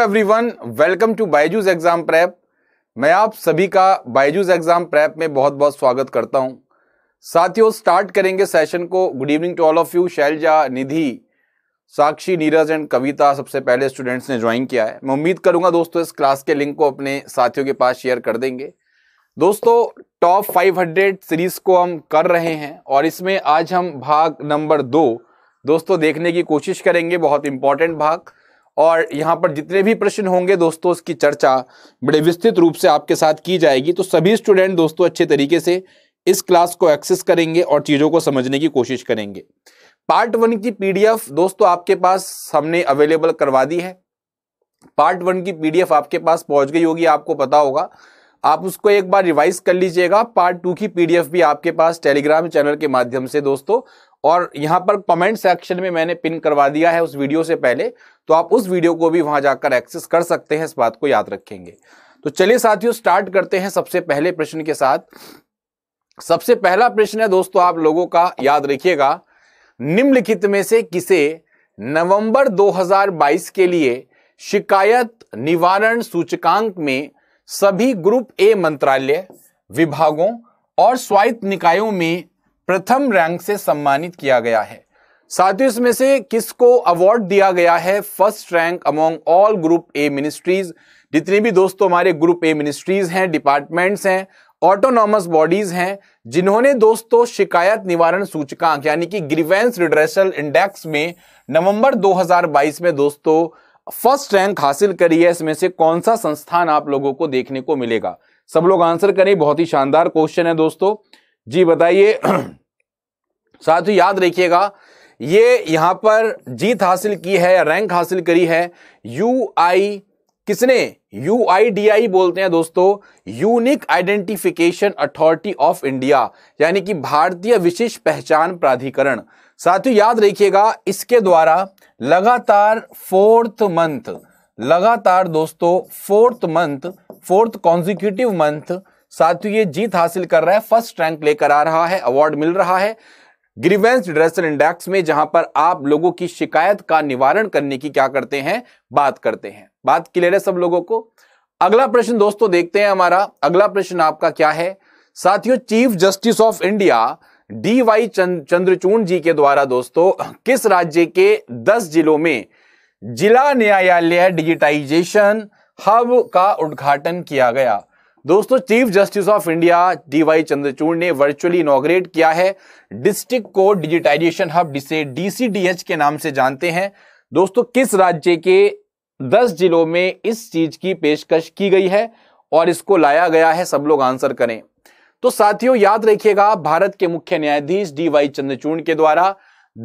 every everyone welcome to BYJU'S exam prep मैं आप सभी का बायजूज एग्ज़ाम प्रैप में बहुत बहुत स्वागत करता हूं साथियों स्टार्ट करेंगे सेशन को good evening to all of you Shailja Nidhi Sakshi Neeraj and Kavita सबसे पहले स्टूडेंट्स ने ज्वाइन किया है मैं उम्मीद करूंगा दोस्तों इस क्लास के लिंक को अपने साथियों के पास शेयर कर देंगे दोस्तों टॉप हंड्रेड सीरीज़ को हम कर रहे हैं और इसमें आज हम भाग नंबर दो दोस्तों देखने की कोशिश करेंगे बहुत इंपॉर्टेंट भाग और यहाँ पर जितने भी प्रश्न होंगे दोस्तों उसकी चर्चा बड़े विस्तृत रूप से आपके साथ की जाएगी तो सभी स्टूडेंट दोस्तों अच्छे तरीके से इस क्लास को एक्सेस करेंगे और चीज़ों को समझने की कोशिश करेंगे पार्ट वन की पीडीएफ दोस्तों आपके पास हमने अवेलेबल करवा दी है पार्ट वन की पीडीएफ आपके पास पहुंच गई होगी आपको पता होगा आप उसको एक बार रिवाइज कर लीजिएगा पार्ट टू की पीडीएफ भी आपके पास टेलीग्राम चैनल के माध्यम से दोस्तों और यहाँ पर कमेंट सेक्शन में मैंने पिन करवा दिया है उस वीडियो से पहले तो आप उस वीडियो को भी वहां जाकर एक्सेस कर सकते हैं इस बात को याद रखेंगे तो चलिए साथियों स्टार्ट करते हैं सबसे पहले प्रश्न के साथ सबसे पहला प्रश्न है दोस्तों आप लोगों का याद रखिएगा निम्नलिखित में से किसे नवंबर 2022 के लिए शिकायत निवारण सूचकांक में सभी ग्रुप ए मंत्रालय विभागों और स्वायत्त निकायों में प्रथम रैंक से सम्मानित किया गया है साथ ही इसमें से किसको अवार्ड दिया गया है first rank among all group A ministries जितने भी दोस्तों हमारे ग्रुप ए मिनिस्ट्रीज हैं डिपार्टमेंट्स हैं ऑटोनॉमस बॉडीज हैं जिन्होंने दोस्तों शिकायत निवारण सूचकांक यानी कि ग्रीवेंस रिड्रेसल इंडेक्स में नवंबर 2022 में दोस्तों फर्स्ट रैंक हासिल करी है इसमें से कौन सा संस्थान आप लोगों को देखने को मिलेगा सब लोग आंसर करें बहुत ही शानदार क्वेश्चन है दोस्तों जी बताइए साथ ही याद रखिएगा ये यहां पर जीत हासिल की है रैंक हासिल करी है यू आई किसने यू आई डी आई बोलते हैं दोस्तों unique identification authority of India यानी कि भारतीय विशिष्ट पहचान प्राधिकरण साथियों याद रखिएगा इसके द्वारा लगातार फोर्थ मंथ लगातार दोस्तों fourth month fourth consecutive month साथ ही ये जीत हासिल कर रहा है फर्स्ट रैंक लेकर आ रहा है अवार्ड मिल रहा है ग्रीवेंस ड्रेसर इंडेक्स में जहां पर आप लोगों की शिकायत का निवारण करने की क्या करते हैं बात करते हैं बात क्लियर है सब लोगों को अगला प्रश्न दोस्तों देखते हैं हमारा अगला प्रश्न आपका क्या है साथियों chief justice of India D Y Chandrachud ji के द्वारा दोस्तों किस राज्य के 10 जिलों में जिला न्यायालय डिजिटाइजेशन हब का उद्घाटन किया गया दोस्तों chief justice of India D Y Chandrachud ने वर्चुअली इनोग्रेट किया है डिस्ट्रिक्ट को डिजिटाइजेशन हब जिसे डीसीडीएच के नाम से जानते हैं दोस्तों किस राज्य के 10 जिलों में इस चीज की पेशकश की गई है और इसको लाया गया है सब लोग आंसर करें तो साथियों याद रखिएगा भारत के मुख्य न्यायाधीश डी वाई चंद्रचूड़ के द्वारा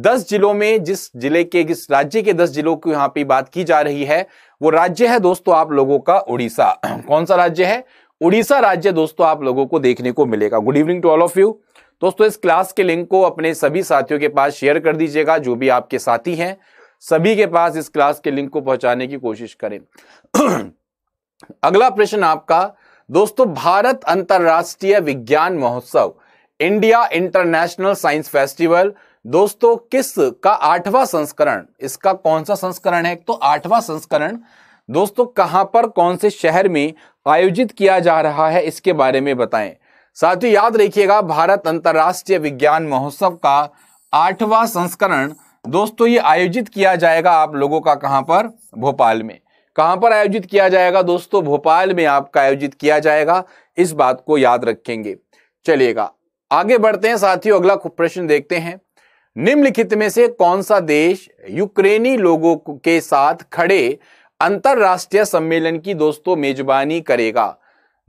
दस जिलों में जिस जिले के जिस राज्य के दस जिलों की यहां पे बात की जा रही है वो राज्य है दोस्तों आप लोगों का उड़ीसा कौन सा राज्य है उड़ीसा राज्य दोस्तों आप लोगों को देखने को मिलेगा good evening to all of you दोस्तों इस क्लास के लिंक को अपने सभी साथियों के पास शेयर कर दीजिएगा जो भी आपके साथी हैं सभी के पास इस क्लास के लिंक को पहुंचाने की कोशिश करें अगला प्रश्न आपका दोस्तों भारत अंतर्राष्ट्रीय विज्ञान महोत्सव इंडिया इंटरनेशनल साइंस फेस्टिवल दोस्तों किस का आठवां संस्करण इसका कौन सा संस्करण है तो आठवां संस्करण दोस्तों कहां पर कौन से शहर में आयोजित किया जा रहा है इसके बारे में बताएं साथ ही याद रखिएगा भारत अंतर्राष्ट्रीय विज्ञान महोत्सव का आठवां संस्करण दोस्तों ये आयोजित किया जाएगा आप लोगों का कहां पर भोपाल में कहां पर आयोजित किया जाएगा दोस्तों भोपाल में आपका आयोजित किया जाएगा इस बात को याद रखेंगे चलिएगा आगे बढ़ते हैं साथियों अगला प्रश्न देखते हैं निम्नलिखित में से कौन सा देश यूक्रेनी लोगों के साथ खड़े अंतरराष्ट्रीय सम्मेलन की दोस्तों मेजबानी करेगा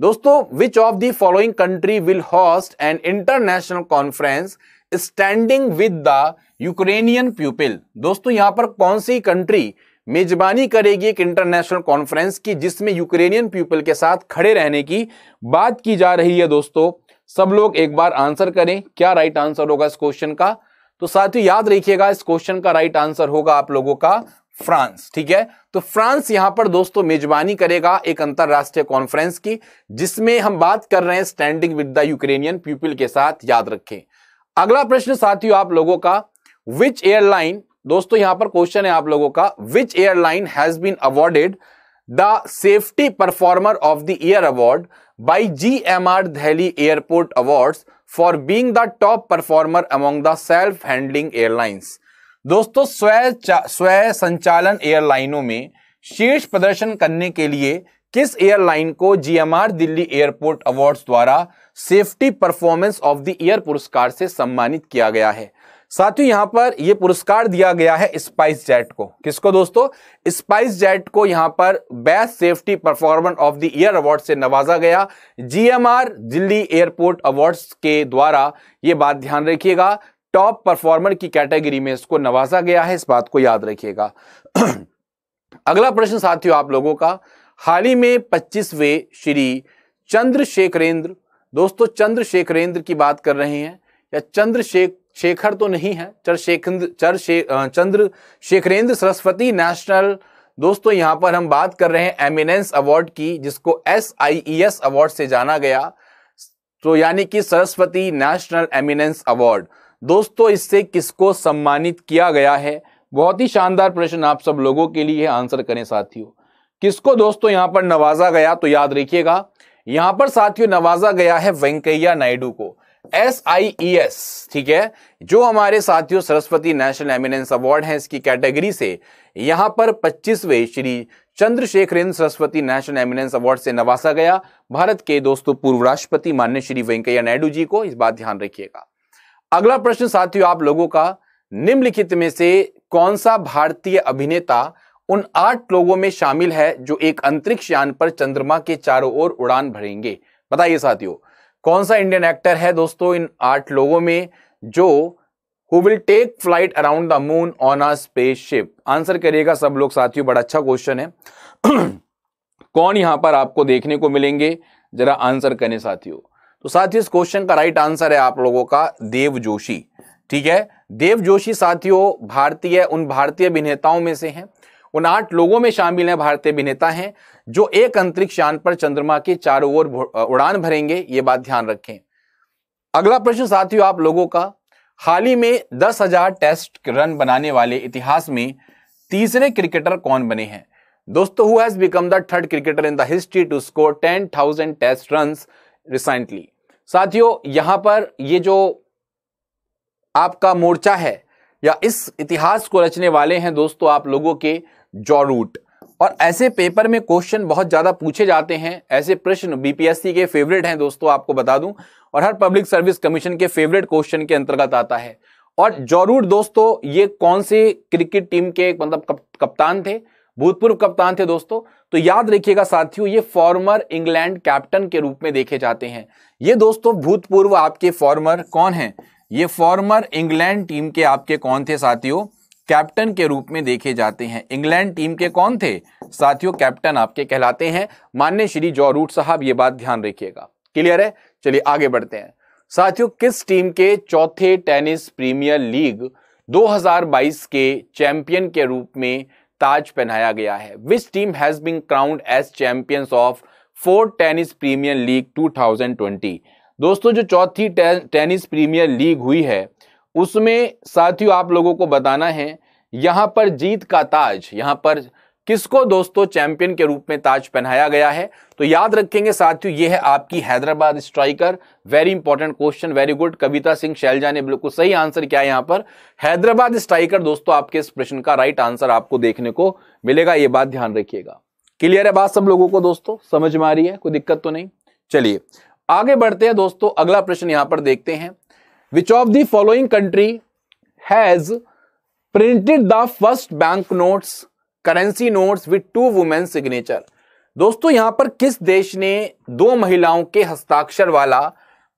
दोस्तों which of the following country will host an international conference standing with the Ukrainian people दोस्तों यहां पर कौन सी कंट्री मेजबानी करेगी एक इंटरनेशनल कॉन्फ्रेंस की जिसमें यूक्रेनियन पीपल के साथ खड़े रहने की बात की जा रही है दोस्तों सब लोग एक बार आंसर करें क्या राइट आंसर होगा इस क्वेश्चन का तो साथियों याद रखिएगा इस क्वेश्चन का राइट आंसर होगा आप लोगों का फ्रांस ठीक है तो फ्रांस यहां पर दोस्तों मेजबानी करेगा एक अंतरराष्ट्रीय कॉन्फ्रेंस की जिसमें हम बात कर रहे हैं standing with the Ukrainian people के साथ याद रखें अगला प्रश्न साथियों आप लोगों का विच एयरलाइन दोस्तों यहां पर क्वेश्चन है आप लोगों का which airline has been awarded the safety performer of the year award by G M R Delhi airport award for being the top performer among the self handling airlines दोस्तों स्वय स्वय संचालन एयरलाइनों में शीर्ष प्रदर्शन करने के लिए किस एयरलाइन को जीएमआर दिल्ली एयरपोर्ट अवार्ड्स द्वारा safety performance of the year पुरस्कार से सम्मानित किया गया है साथ ही यहां पर यह पुरस्कार दिया गया है स्पाइस जेट को किसको दोस्तों स्पाइस जेट को यहां पर best safety performance of the year award से नवाजा गया जीएमआर दिल्ली एयरपोर्ट अवार्ड्स के द्वारा ये बात ध्यान रखिएगा टॉप परफॉर्मर की कैटेगरी में इसको नवाजा गया है इस बात को याद रखिएगा अगला प्रश्न साथियों आप लोगों का हाल ही में पच्चीसवे श्री चंद्रशेखरेंद्र दोस्तों चंद्रशेखरेंद्र की बात कर रहे हैं या चंद्रशेख शेखर तो नहीं है चंद्रशेखेंद्र चर शे, चंद्र शेखरेंद्र सरस्वती नेशनल दोस्तों यहां पर हम बात कर रहे हैं एमिनेंस अवार्ड की जिसको S I E S award से जाना गया तो यानी कि सरस्वती नेशनल एमिनेंस अवार्ड दोस्तों इससे किसको सम्मानित किया गया है बहुत ही शानदार प्रश्न आप सब लोगों के लिए आंसर करें साथियों किसको दोस्तों यहां पर नवाजा गया तो याद रखिएगा यहां पर साथियों नवाजा गया है वेंकैया नायडू को एस आई ई एस ठीक है जो हमारे साथियों सरस्वती नेशनल एमिनेंस अवार्ड है इसकी कैटेगरी से यहां पर 25वें Shri Chandrasekharendra Saraswati national eminence award से नवाजा गया भारत के दोस्तों पूर्व राष्ट्रपति मान्य श्री वेंकैया नायडू जी को इस बात ध्यान रखिएगा अगला प्रश्न साथियों आप लोगों का निम्नलिखित में से कौन सा भारतीय अभिनेता उन आठ लोगों में शामिल है जो एक अंतरिक्ष यान पर चंद्रमा के चारों ओर उड़ान भरेंगे बताइए साथियों कौन सा इंडियन एक्टर है दोस्तों इन आठ लोगों में जो who will take flight around the moon on a space ship answer करिएगा सब लोग साथियों बड़ा अच्छा क्वेश्चन है कौन यहां पर आपको देखने को मिलेंगे जरा आंसर करें साथियों तो साथ ही इस क्वेश्चन का राइट आंसर है आप लोगों का देव जोशी ठीक है देव जोशी साथियों भारतीय उन भारतीय अभिनेताओं में से हैं उन आठ लोगों में शामिल हैं भारतीय अभिनेता हैं जो एक अंतरिक्ष यान पर चंद्रमा के चारों ओर उड़ान भरेंगे ये बात ध्यान रखें अगला प्रश्न साथियों आप लोगों का हाल ही में दस हजार टेस्ट रन बनाने वाले इतिहास में तीसरे क्रिकेटर कौन बने हैं दोस्तों who become the third cricketer in the history to score ten thousand test run recently साथियों यहां पर ये जो आपका मोर्चा है या इस इतिहास को रचने वाले हैं दोस्तों आप लोगों के जॉ रूट और ऐसे पेपर में क्वेश्चन बहुत ज़्यादा पूछे जाते हैं ऐसे प्रश्न बीपीएससी के फेवरेट हैं दोस्तों आपको बता दूं और हर पब्लिक सर्विस कमीशन के फेवरेट क्वेश्चन के अंतर्गत आता है और जॉरूट दोस्तों ये कौन से क्रिकेट टीम के मतलब कप, कप्तान थे भूतपूर्व कप्तान थे दोस्तों तो याद रखिएगा साथियों ये फॉर्मर इंग्लैंड कैप्टन के रूप में देखे जाते हैं ये दोस्तों भूतपूर्व आपके फॉर्मर कौन हैं ये फॉर्मर इंग्लैंड टीम के आपके कौन थे साथियों कैप्टन के रूप में देखे जाते हैं इंग्लैंड टीम के कौन थे साथियों कैप्टन आपके कहलाते हैं मान्य श्री जॉरूट साहब ये बात ध्यान रखिएगा क्लियर है चलिए आगे बढ़ते हैं साथियों किस टीम के चौथे टेनिस प्रीमियर लीग 2022 के चैंपियन के रूप में ताज पहनाया गया है which team has been crowned as champions of four tennis premier league 2020 दोस्तों जो चौथी टेनिस प्रीमियर लीग हुई है उसमें साथियों आप लोगों को बताना है यहां पर जीत का ताज यहां पर किसको दोस्तों चैंपियन के रूप में ताज पहनाया गया है तो याद रखेंगे साथियों ये है आपकी Hyderabad striker very important question very good Kavita Singh Shailja ने बिल्कुल सही आंसर क्या है यहां पर हैदराबाद स्ट्राइकर दोस्तों आपके इस प्रश्न का राइट आंसर आपको देखने को मिलेगा ये बात ध्यान रखिएगा क्लियर है बात सब लोगों को दोस्तों समझ में आ रही है कोई दिक्कत तो नहीं चलिए आगे बढ़ते हैं दोस्तों अगला प्रश्न यहां पर देखते हैं which of the following country has printed the first bank notes currency notes with two women signature दोस्तों यहां पर किस देश ने दो महिलाओं के हस्ताक्षर वाला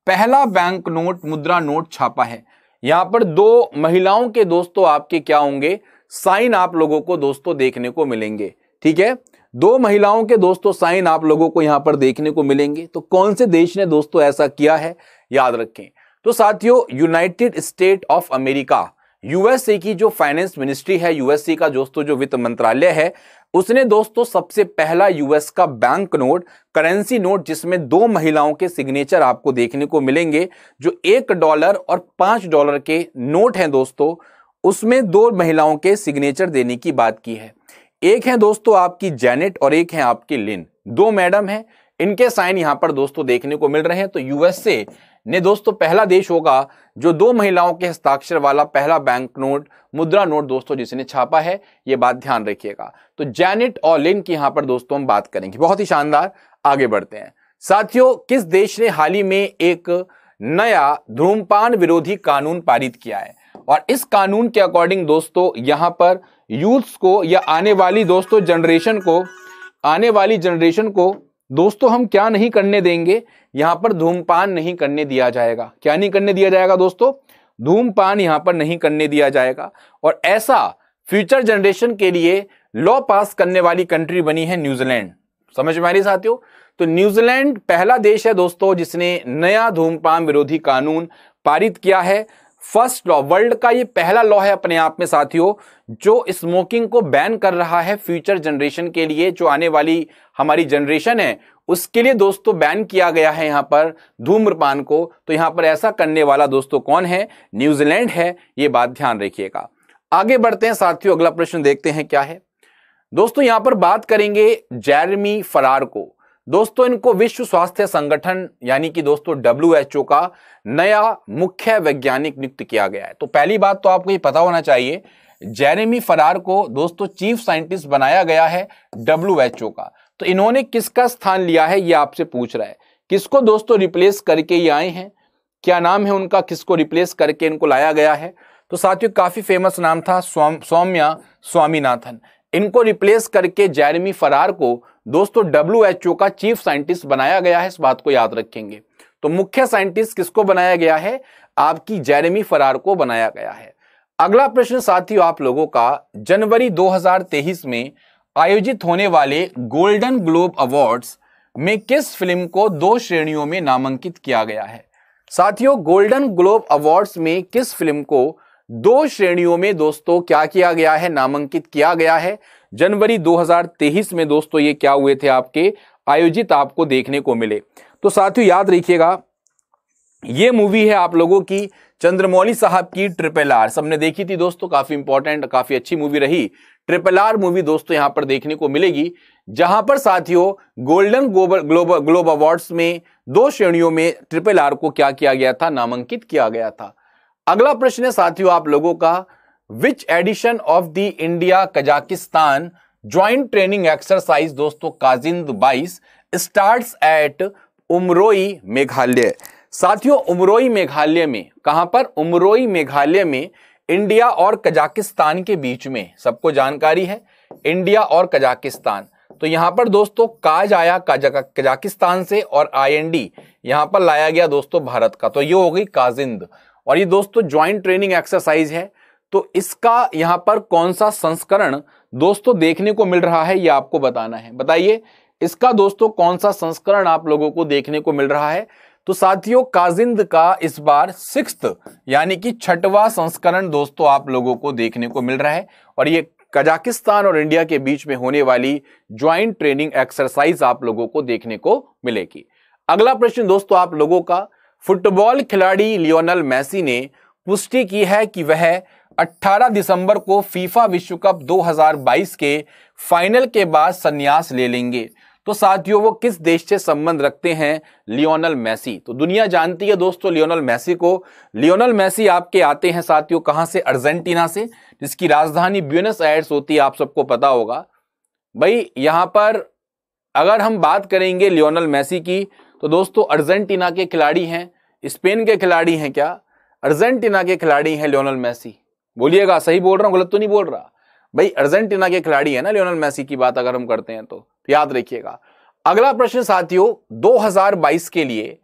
पहला बैंक नोट मुद्रा नोट छापा है यहां पर दो महिलाओं के दोस्तों आपके क्या होंगे साइन आप लोगों को दोस्तों देखने को मिलेंगे ठीक है दो महिलाओं के दोस्तों साइन आप लोगों को यहां पर देखने को मिलेंगे तो कौन से देश ने दोस्तों ऐसा किया है याद रखें तो साथियों United State of America USA की जो फाइनेंस मिनिस्ट्री है यूएसए का दोस्तों जो वित्त मंत्रालय है उसने दोस्तों सबसे पहला यूएस का बैंक नोट करेंसी नोट जिसमें दो महिलाओं के सिग्नेचर आपको देखने को मिलेंगे जो एक डॉलर और पांच डॉलर के नोट हैं दोस्तों उसमें दो महिलाओं के सिग्नेचर देने की बात की है एक है दोस्तों आपकी जेनेट और एक है आपकी लिन दो मैडम है इनके साइन यहां पर दोस्तों देखने को मिल रहे हैं तो यूएसए ने दोस्तों पहला देश होगा जो दो महिलाओं के हस्ताक्षर वाला पहला बैंक नोट मुद्रा नोट दोस्तों जिसने छापा है ये बात ध्यान रखिएगा तो जैनेट और लिन की यहां पर दोस्तों हम बात करेंगे बहुत ही शानदार आगे बढ़ते हैं साथियों किस देश ने हाल ही में एक नया धूमपान विरोधी कानून पारित किया है और इस कानून के अकॉर्डिंग दोस्तों यहां पर यूथ्स को या आने वाली दोस्तों जनरेशन को आने वाली जनरेशन को दोस्तों हम क्या नहीं करने देंगे यहां पर धूमपान नहीं करने दिया जाएगा क्या नहीं करने दिया जाएगा दोस्तों धूमपान यहां पर नहीं करने दिया जाएगा और ऐसा फ्यूचर जनरेशन के लिए लॉ पास करने वाली कंट्री बनी है न्यूजीलैंड समझ में आ रही साथियों तो न्यूजीलैंड पहला देश है दोस्तों जिसने नया धूमपान विरोधी कानून पारित किया है फर्स्ट लॉ वर्ल्ड का ये पहला लॉ है अपने आप में साथियों जो स्मोकिंग को बैन कर रहा है फ्यूचर जनरेशन के लिए जो आने वाली हमारी जनरेशन है उसके लिए दोस्तों बैन किया गया है यहाँ पर धूम्रपान को तो यहाँ पर ऐसा करने वाला दोस्तों कौन है न्यूजीलैंड है ये बात ध्यान रखिएगा आगे बढ़ते हैं साथियों अगला प्रश्न देखते हैं क्या है दोस्तों यहाँ पर बात करेंगे जैरमी फरार को दोस्तों इनको विश्व स्वास्थ्य संगठन यानी कि दोस्तों डब्ल्यू का नया मुख्य वैज्ञानिक नियुक्त किया गया है तो पहली बात तो आपको ये पता होना चाहिए जेरेमी फरार को दोस्तों चीफ साइंटिस्ट बनाया गया है डब्ल्यू का तो इन्होंने किसका स्थान लिया है ये आपसे पूछ रहा है किसको दोस्तों रिप्लेस करके ये आए हैं क्या नाम है उनका किसको रिप्लेस करके इनको लाया गया है तो साथियों काफ़ी फेमस नाम था सौम्या स्वामीनाथन इनको रिप्लेस करके जैरमी फरार को दोस्तों डब्ल्यू का चीफ साइंटिस्ट बनाया गया है इस बात को याद रखेंगे तो मुख्य साइंटिस्ट किसको बनाया गया है आपकी जेरेमी फरार को बनाया गया है अगला प्रश्न साथियों आप लोगों का जनवरी 2023 में आयोजित होने वाले गोल्डन ग्लोब अवार्ड्स में किस फिल्म को दो श्रेणियों में नामांकित किया गया है साथियों गोल्डन ग्लोब अवार्ड्स में किस फिल्म को दो श्रेणियों में दोस्तों क्या किया गया है नामांकित किया गया है जनवरी 2023 में दोस्तों ये क्या हुए थे आपके आयोजित आपको देखने को मिले तो साथियों याद रखिएगा ये मूवी है आप लोगों की चंद्रमौली साहब की ट्रिपल आर सबने देखी थी दोस्तों काफी इंपॉर्टेंट काफी अच्छी मूवी रही ट्रिपल आर मूवी दोस्तों यहां पर देखने को मिलेगी जहां पर साथियों golden global globe globe awards में दो श्रेणियों में ट्रिपल आर को क्या किया गया था नामांकित किया गया था अगला प्रश्न है साथियों आप लोगों का which edition of the India Kazakhstan joint training exercise दोस्तों Kazind 22 start at Umroi Meghalaya साथियों उमरोई मेघालय में कहां पर उमरोई मेघालय में इंडिया और कजाकिस्तान के बीच में सबको जानकारी है इंडिया और कजाकिस्तान तो यहां पर दोस्तों काज आया कजाकिस्तान से और आईएनडी यहां पर लाया गया दोस्तों भारत का तो ये हो गई काजिंद और ये दोस्तों ज्वाइंट ट्रेनिंग एक्सरसाइज है तो इसका यहां पर कौन सा संस्करण दोस्तों देखने को मिल रहा है यह आपको बताना है बताइए इसका दोस्तों कौन सा संस्करण आप लोगों को देखने को मिल रहा है तो साथियों काजिंद का इस बार सिक्स यानी कि छठवा संस्करण दोस्तों आप लोगों को देखने को मिल रहा है और ये कजाकिस्तान और इंडिया के बीच में होने वाली ज्वाइंट ट्रेनिंग एक्सरसाइज आप लोगों को देखने को मिलेगी अगला प्रश्न दोस्तों आप लोगों का फुटबॉल खिलाड़ी लियोनल मैसी ने पुष्टि की है कि वह 18 दिसंबर को फीफा विश्व कप 2022 के फाइनल के बाद संन्यास ले लेंगे तो साथियों वो किस देश से संबंध रखते हैं लियोनल मैसी तो दुनिया जानती है दोस्तों लियोनल मैसी को लियोनल मैसी आपके आते हैं साथियों कहाँ से अर्जेंटीना से जिसकी राजधानी ब्यूनस एड्स होती है आप सबको पता होगा भाई यहाँ पर अगर हम बात करेंगे लियोनल मैसी की तो दोस्तों अर्जेंटीना के खिलाड़ी हैं स्पेन के खिलाड़ी हैं क्या अर्जेंटीना के खिलाड़ी हैं लियोनल मैसी बोलिएगा सही बोल रहा हूँ गलत तो नहीं बोल रहा भाई अर्जेंटीना के खिलाड़ी है ना लियोनल मैसी की बात अगर हम करते हैं तो, तो याद रखिएगा अगला प्रश्न साथियों दो के लिए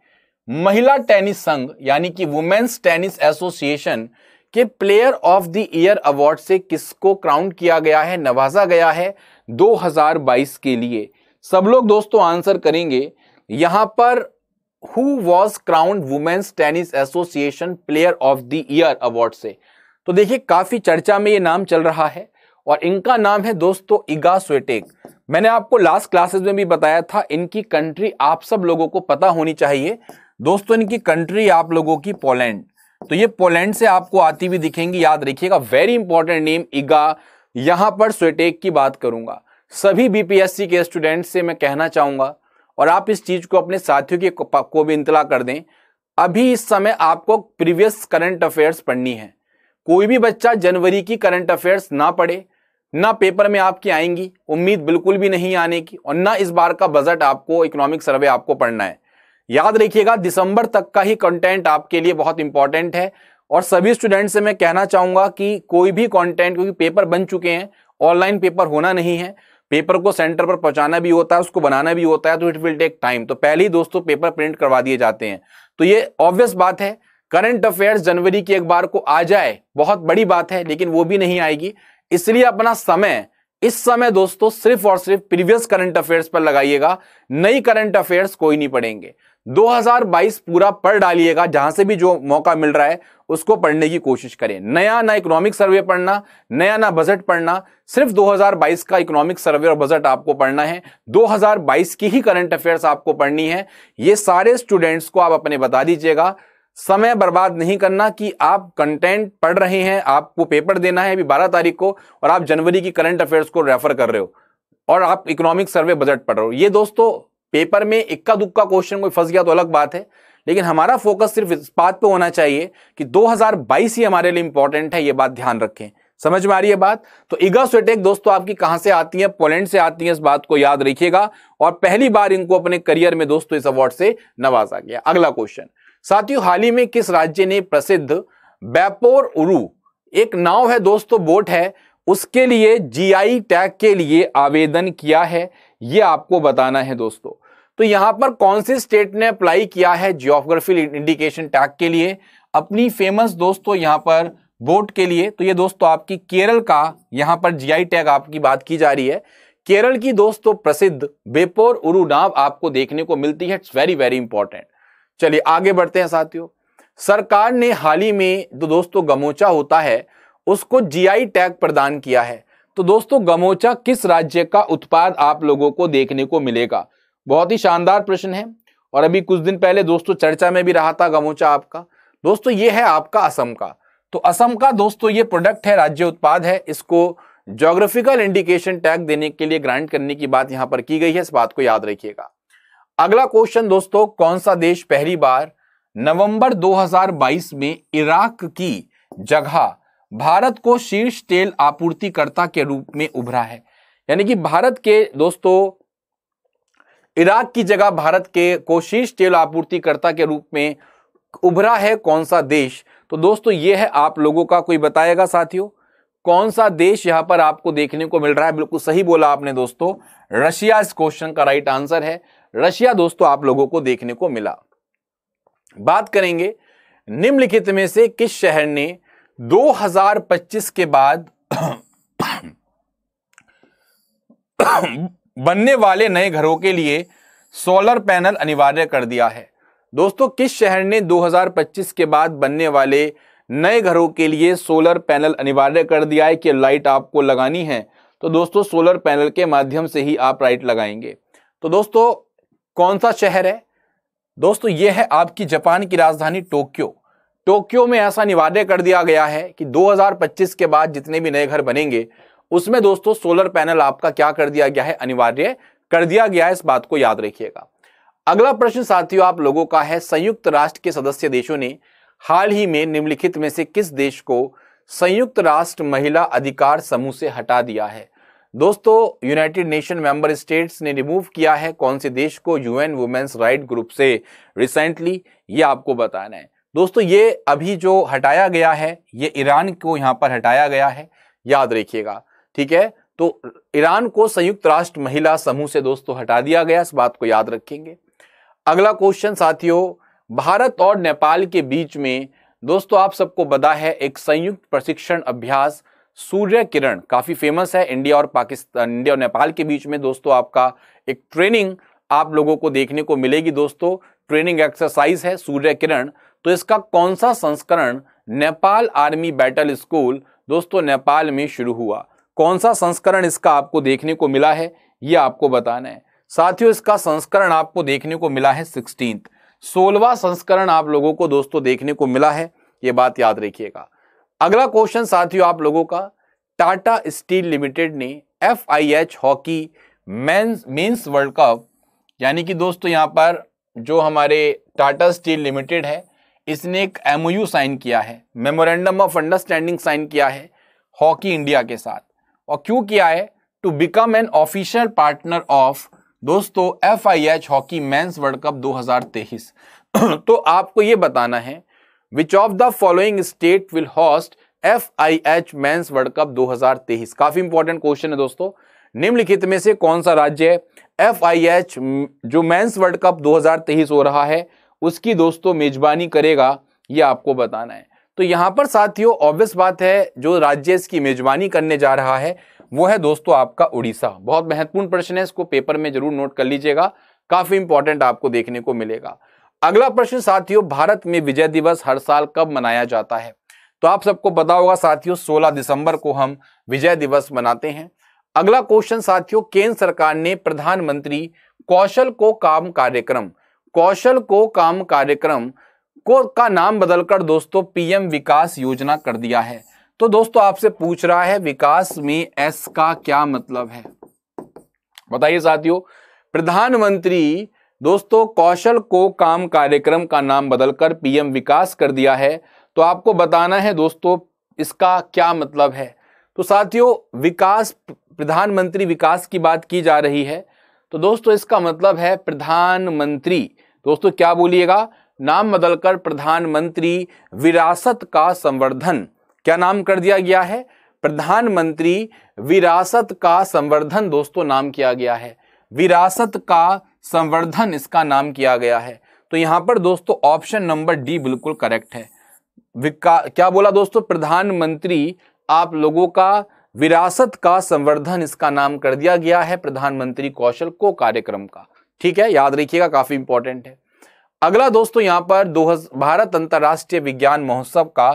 महिला टेनिस संघ यानी कि वुमेन्स टेनिस एसोसिएशन के player of the year award से किसको क्राउन किया गया है नवाजा गया है 2022 के लिए सब लोग दोस्तों आंसर करेंगे यहां पर who was crowned women's tennis association player of the year award से तो देखिए काफ़ी चर्चा में ये नाम चल रहा है और इनका नाम है दोस्तों इगा स्वेटेक मैंने आपको लास्ट क्लासेस में भी बताया था इनकी कंट्री आप सब लोगों को पता होनी चाहिए दोस्तों इनकी कंट्री आप लोगों की पोलैंड तो ये पोलैंड से आपको आती हुई दिखेंगी याद रखिएगा वेरी इंपॉर्टेंट नेम इगा यहां पर स्वेटेक की बात करूंगा सभी बीपीएससी के स्टूडेंट से मैं कहना चाहूंगा और आप इस चीज को अपने साथियों के को भी इंतला कर दें अभी इस समय आपको प्रीवियस करंट अफेयर्स पढ़नी है कोई भी बच्चा जनवरी की करंट अफेयर्स ना पढ़े ना पेपर में आपकी आएंगी उम्मीद बिल्कुल भी नहीं आने की और ना इस बार का बजट आपको इकोनॉमिक सर्वे आपको पढ़ना है याद रखिएगा दिसंबर तक का ही कंटेंट आपके लिए बहुत इंपॉर्टेंट है और सभी स्टूडेंट से मैं कहना चाहूंगा कि कोई भी कंटेंट क्योंकि पेपर बन चुके हैं ऑनलाइन पेपर होना नहीं है पेपर को सेंटर पर पहुंचाना भी होता है उसको बनाना भी होता है तो इट विल टेक टाइम तो पहले ही दोस्तों पेपर प्रिंट करवा दिए जाते हैं तो ये ऑब्वियस बात है करंट अफेयर्स जनवरी की अखबार को आ जाए बहुत बड़ी बात है लेकिन वो भी नहीं आएगी इसलिए अपना समय इस समय दोस्तों सिर्फ और सिर्फ प्रीवियस करंट अफेयर्स पर लगाइएगा नई करंट अफेयर्स कोई नहीं पढ़ेंगे 2022 पूरा पढ़ डालिएगा जहां से भी जो मौका मिल रहा है उसको पढ़ने की कोशिश करें नया ना इकोनॉमिक सर्वे पढ़ना नया ना बजट पढ़ना सिर्फ 2022 का इकोनॉमिक सर्वे और बजट आपको पढ़ना है 2022 की ही करंट अफेयर्स आपको पढ़नी है ये सारे स्टूडेंट्स को आप अपने बता दीजिएगा समय बर्बाद नहीं करना कि आप कंटेंट पढ़ रहे हैं आपको पेपर देना है अभी बारह तारीख को और आप जनवरी की करंट अफेयर्स को रेफर कर रहे हो और आप इकोनॉमिक सर्वे बजट पढ़ रहे हो ये दोस्तों पेपर में इक्का दुक्का क्वेश्चन कोई फंस गया तो अलग बात है लेकिन हमारा फोकस सिर्फ इस बात पे होना चाहिए कि 2022 ही हमारे लिए इंपॉर्टेंट है ये बात ध्यान रखें समझ में आ रही है बात तो इगा स्वेटेक दोस्तों आपकी कहां से आती है पोलैंड से आती है इस बात को याद रखिएगा और पहली बार इनको अपने करियर में दोस्तों इस अवार्ड से नवाजा गया अगला क्वेश्चन साथियों हाल ही में किस राज्य ने प्रसिद्ध बैपोर उरू एक नाव है दोस्तों बोट है उसके लिए जीआई टैग के लिए आवेदन किया है ये आपको बताना है दोस्तों तो यहां पर कौन से स्टेट ने अप्लाई किया है जियोग्राफी इंडिकेशन टैग के लिए अपनी फेमस दोस्तों यहां पर बोट के लिए तो ये दोस्तों आपकी केरल का यहां पर जीआई टैग आपकी बात की जा रही है केरल की दोस्तों प्रसिद्ध बेपोर उरु नाव आपको देखने को मिलती है इट्स वेरी वेरी इंपॉर्टेंट चलिए आगे बढ़ते हैं साथियों सरकार ने हाल ही में जो दोस्तों गमोचा होता है उसको जीआई टैग प्रदान किया है तो दोस्तों गमोचा किस राज्य का उत्पाद आप लोगों को देखने को मिलेगा बहुत ही शानदार प्रश्न है और अभी कुछ दिन पहले दोस्तों चर्चा में भी रहा था गमोचा आपका दोस्तों ये है आपका असम का तो असम का दोस्तों ये प्रोडक्ट है राज्य उत्पाद है इसको जोग्राफिकल इंडिकेशन टैग देने के लिए ग्रांट करने की बात यहाँ पर की गई है इस बात को याद रखिएगा अगला क्वेश्चन दोस्तों कौन सा देश पहली बार नवंबर 2022 में इराक की जगह भारत को शीर्ष तेल आपूर्तिकर्ता के रूप में उभरा है यानी कि भारत के दोस्तों इराक की जगह भारत के को शीर्ष तेल आपूर्तिकर्ता के रूप में उभरा है कौन सा देश तो दोस्तों यह है आप लोगों का कोई बताएगा साथियों कौन सा देश यहां पर आपको देखने को मिल रहा है बिल्कुल सही बोला आपने दोस्तों रशिया इस क्वेश्चन का राइट आंसर है रशिया दोस्तों आप लोगों को देखने को मिला बात करेंगे निम्नलिखित में से किस शहर ने 2025 के बाद बनने वाले नए घरों के लिए सोलर पैनल अनिवार्य कर दिया है दोस्तों किस शहर ने 2025 के बाद बनने वाले नए घरों के लिए सोलर पैनल अनिवार्य कर दिया है कि लाइट आपको लगानी है तो दोस्तों सोलर पैनल के माध्यम से ही आप लाइट लगाएंगे तो दोस्तों कौन सा शहर है दोस्तों यह है आपकी जापान की राजधानी टोक्यो टोक्यो में ऐसा निवादे कर दिया गया है कि 2025 के बाद जितने भी नए घर बनेंगे उसमें दोस्तों सोलर पैनल आपका क्या कर दिया गया है अनिवार्य कर दिया गया है इस बात को याद रखिएगा अगला प्रश्न साथियों आप लोगों का है संयुक्त राष्ट्र के सदस्य देशों ने हाल ही में निम्नलिखित में से किस देश को संयुक्त राष्ट्र महिला अधिकार समूह से हटा दिया है दोस्तों यूनाइटेड नेशन मेंबर स्टेट्स ने रिमूव किया है कौन से देश को यूएन वुमेन्स राइट ग्रुप से रिसेंटली ये आपको बताना है दोस्तों ये अभी जो हटाया गया है ये ईरान को यहाँ पर हटाया गया है याद रखिएगा ठीक है तो ईरान को संयुक्त राष्ट्र महिला समूह से दोस्तों हटा दिया गया इस बात को याद रखेंगे अगला क्वेश्चन साथियों भारत और नेपाल के बीच में दोस्तों आप सबको बता है एक संयुक्त प्रशिक्षण अभ्यास सूर्य किरण काफ़ी फेमस है इंडिया और पाकिस्तान इंडिया और नेपाल के बीच में दोस्तों आपका एक ट्रेनिंग आप लोगों को देखने को मिलेगी दोस्तों ट्रेनिंग एक्सरसाइज है सूर्य किरण तो इसका कौन सा संस्करण नेपाल आर्मी बैटल स्कूल दोस्तों नेपाल में शुरू हुआ कौन सा संस्करण इसका आपको देखने को मिला है यह आपको बताना है साथियों इसका संस्करण आपको देखने को मिला है सिक्सटीन सोलवा संस्करण आप लोगों को दोस्तों देखने को मिला है ये बात याद रखिएगा अगला क्वेश्चन साथियों आप लोगों का टाटा स्टील लिमिटेड ने F I H hockey men's means world cup यानी कि दोस्तों यहाँ पर जो हमारे टाटा स्टील लिमिटेड है इसने एक एमओयू साइन किया है मेमोरेंडम ऑफ अंडरस्टैंडिंग साइन किया है हॉकी इंडिया के साथ और क्यों किया है to become an official partner of दोस्तों F I H hockey men's world cup 2023 तो आपको ये बताना है which of the following state will host F I H men's world cup 2023 काफी इंपॉर्टेंट क्वेश्चन है दोस्तों निम्नलिखित में से कौन सा राज्य है एफ आई एच जो मैं वर्ल्ड कप 2023 हो रहा है उसकी दोस्तों मेजबानी करेगा ये आपको बताना है तो यहां पर साथियों ऑब्वियस बात है जो राज्य इसकी मेजबानी करने जा रहा है वो है दोस्तों आपका उड़ीसा बहुत महत्वपूर्ण प्रश्न है इसको पेपर में जरूर नोट कर लीजिएगा काफी इंपॉर्टेंट आपको देखने को मिलेगा अगला प्रश्न साथियों भारत में विजय दिवस हर साल कब मनाया जाता है तो आप सबको पता होगा साथियों 16 दिसंबर को हम विजय दिवस मनाते हैं अगला क्वेश्चन साथियों केंद्र सरकार ने प्रधानमंत्री कौशल को काम कार्यक्रम कौशल को काम कार्यक्रम को का नाम बदलकर दोस्तों पीएम विकास योजना कर दिया है तो दोस्तों आपसे पूछ रहा है विकास में एस का क्या मतलब है बताइए साथियों प्रधानमंत्री दोस्तों कौशल को काम कार्यक्रम का नाम बदलकर पीएम विकास कर दिया है तो आपको बताना है दोस्तों इसका क्या मतलब है तो साथियों विकास प्रधानमंत्री विकास की बात की जा रही है तो दोस्तों इसका मतलब है प्रधानमंत्री दोस्तों क्या बोलिएगा नाम बदलकर प्रधानमंत्री विरासत का संवर्धन क्या नाम कर दिया गया है प्रधानमंत्री विरासत का संवर्धन दोस्तों नाम किया गया है विरासत का संवर्धन इसका नाम किया गया है तो यहां पर दोस्तों ऑप्शन नंबर डी बिल्कुल करेक्ट है क्या बोला दोस्तों प्रधानमंत्री आप लोगों का विरासत का संवर्धन इसका नाम कर दिया गया है प्रधानमंत्री कौशल को कार्यक्रम का ठीक है याद रखिएगा काफी इंपॉर्टेंट है अगला दोस्तों यहां पर दो भारत अंतर्राष्ट्रीय विज्ञान महोत्सव का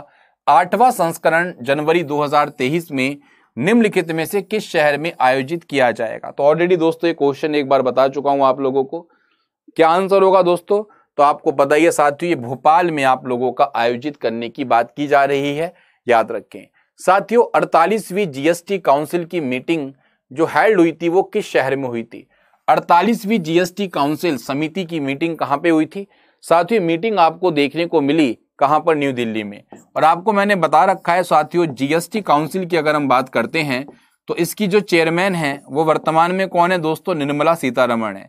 आठवां संस्करण जनवरी 2023 में निम्नलिखित में से किस शहर में आयोजित किया जाएगा तो ऑलरेडी दोस्तों ये क्वेश्चन एक बार बता चुका हूं आप लोगों को क्या आंसर होगा दोस्तों तो आपको पता ही साथियों ये भोपाल में आप लोगों का आयोजित करने की बात की जा रही है याद रखें साथियों अड़तालीसवीं जीएसटी काउंसिल की मीटिंग जो हेल्ड हुई थी वो किस शहर में हुई थी अड़तालीसवीं जीएसटी काउंसिल समिति की मीटिंग कहाँ पे हुई थी साथियों मीटिंग आपको देखने को मिली कहाँ पर न्यू दिल्ली में और आपको मैंने बता रखा है साथियों जीएसटी काउंसिल की अगर हम बात करते हैं तो इसकी जो चेयरमैन है वो वर्तमान में कौन है दोस्तों निर्मला सीतारमण है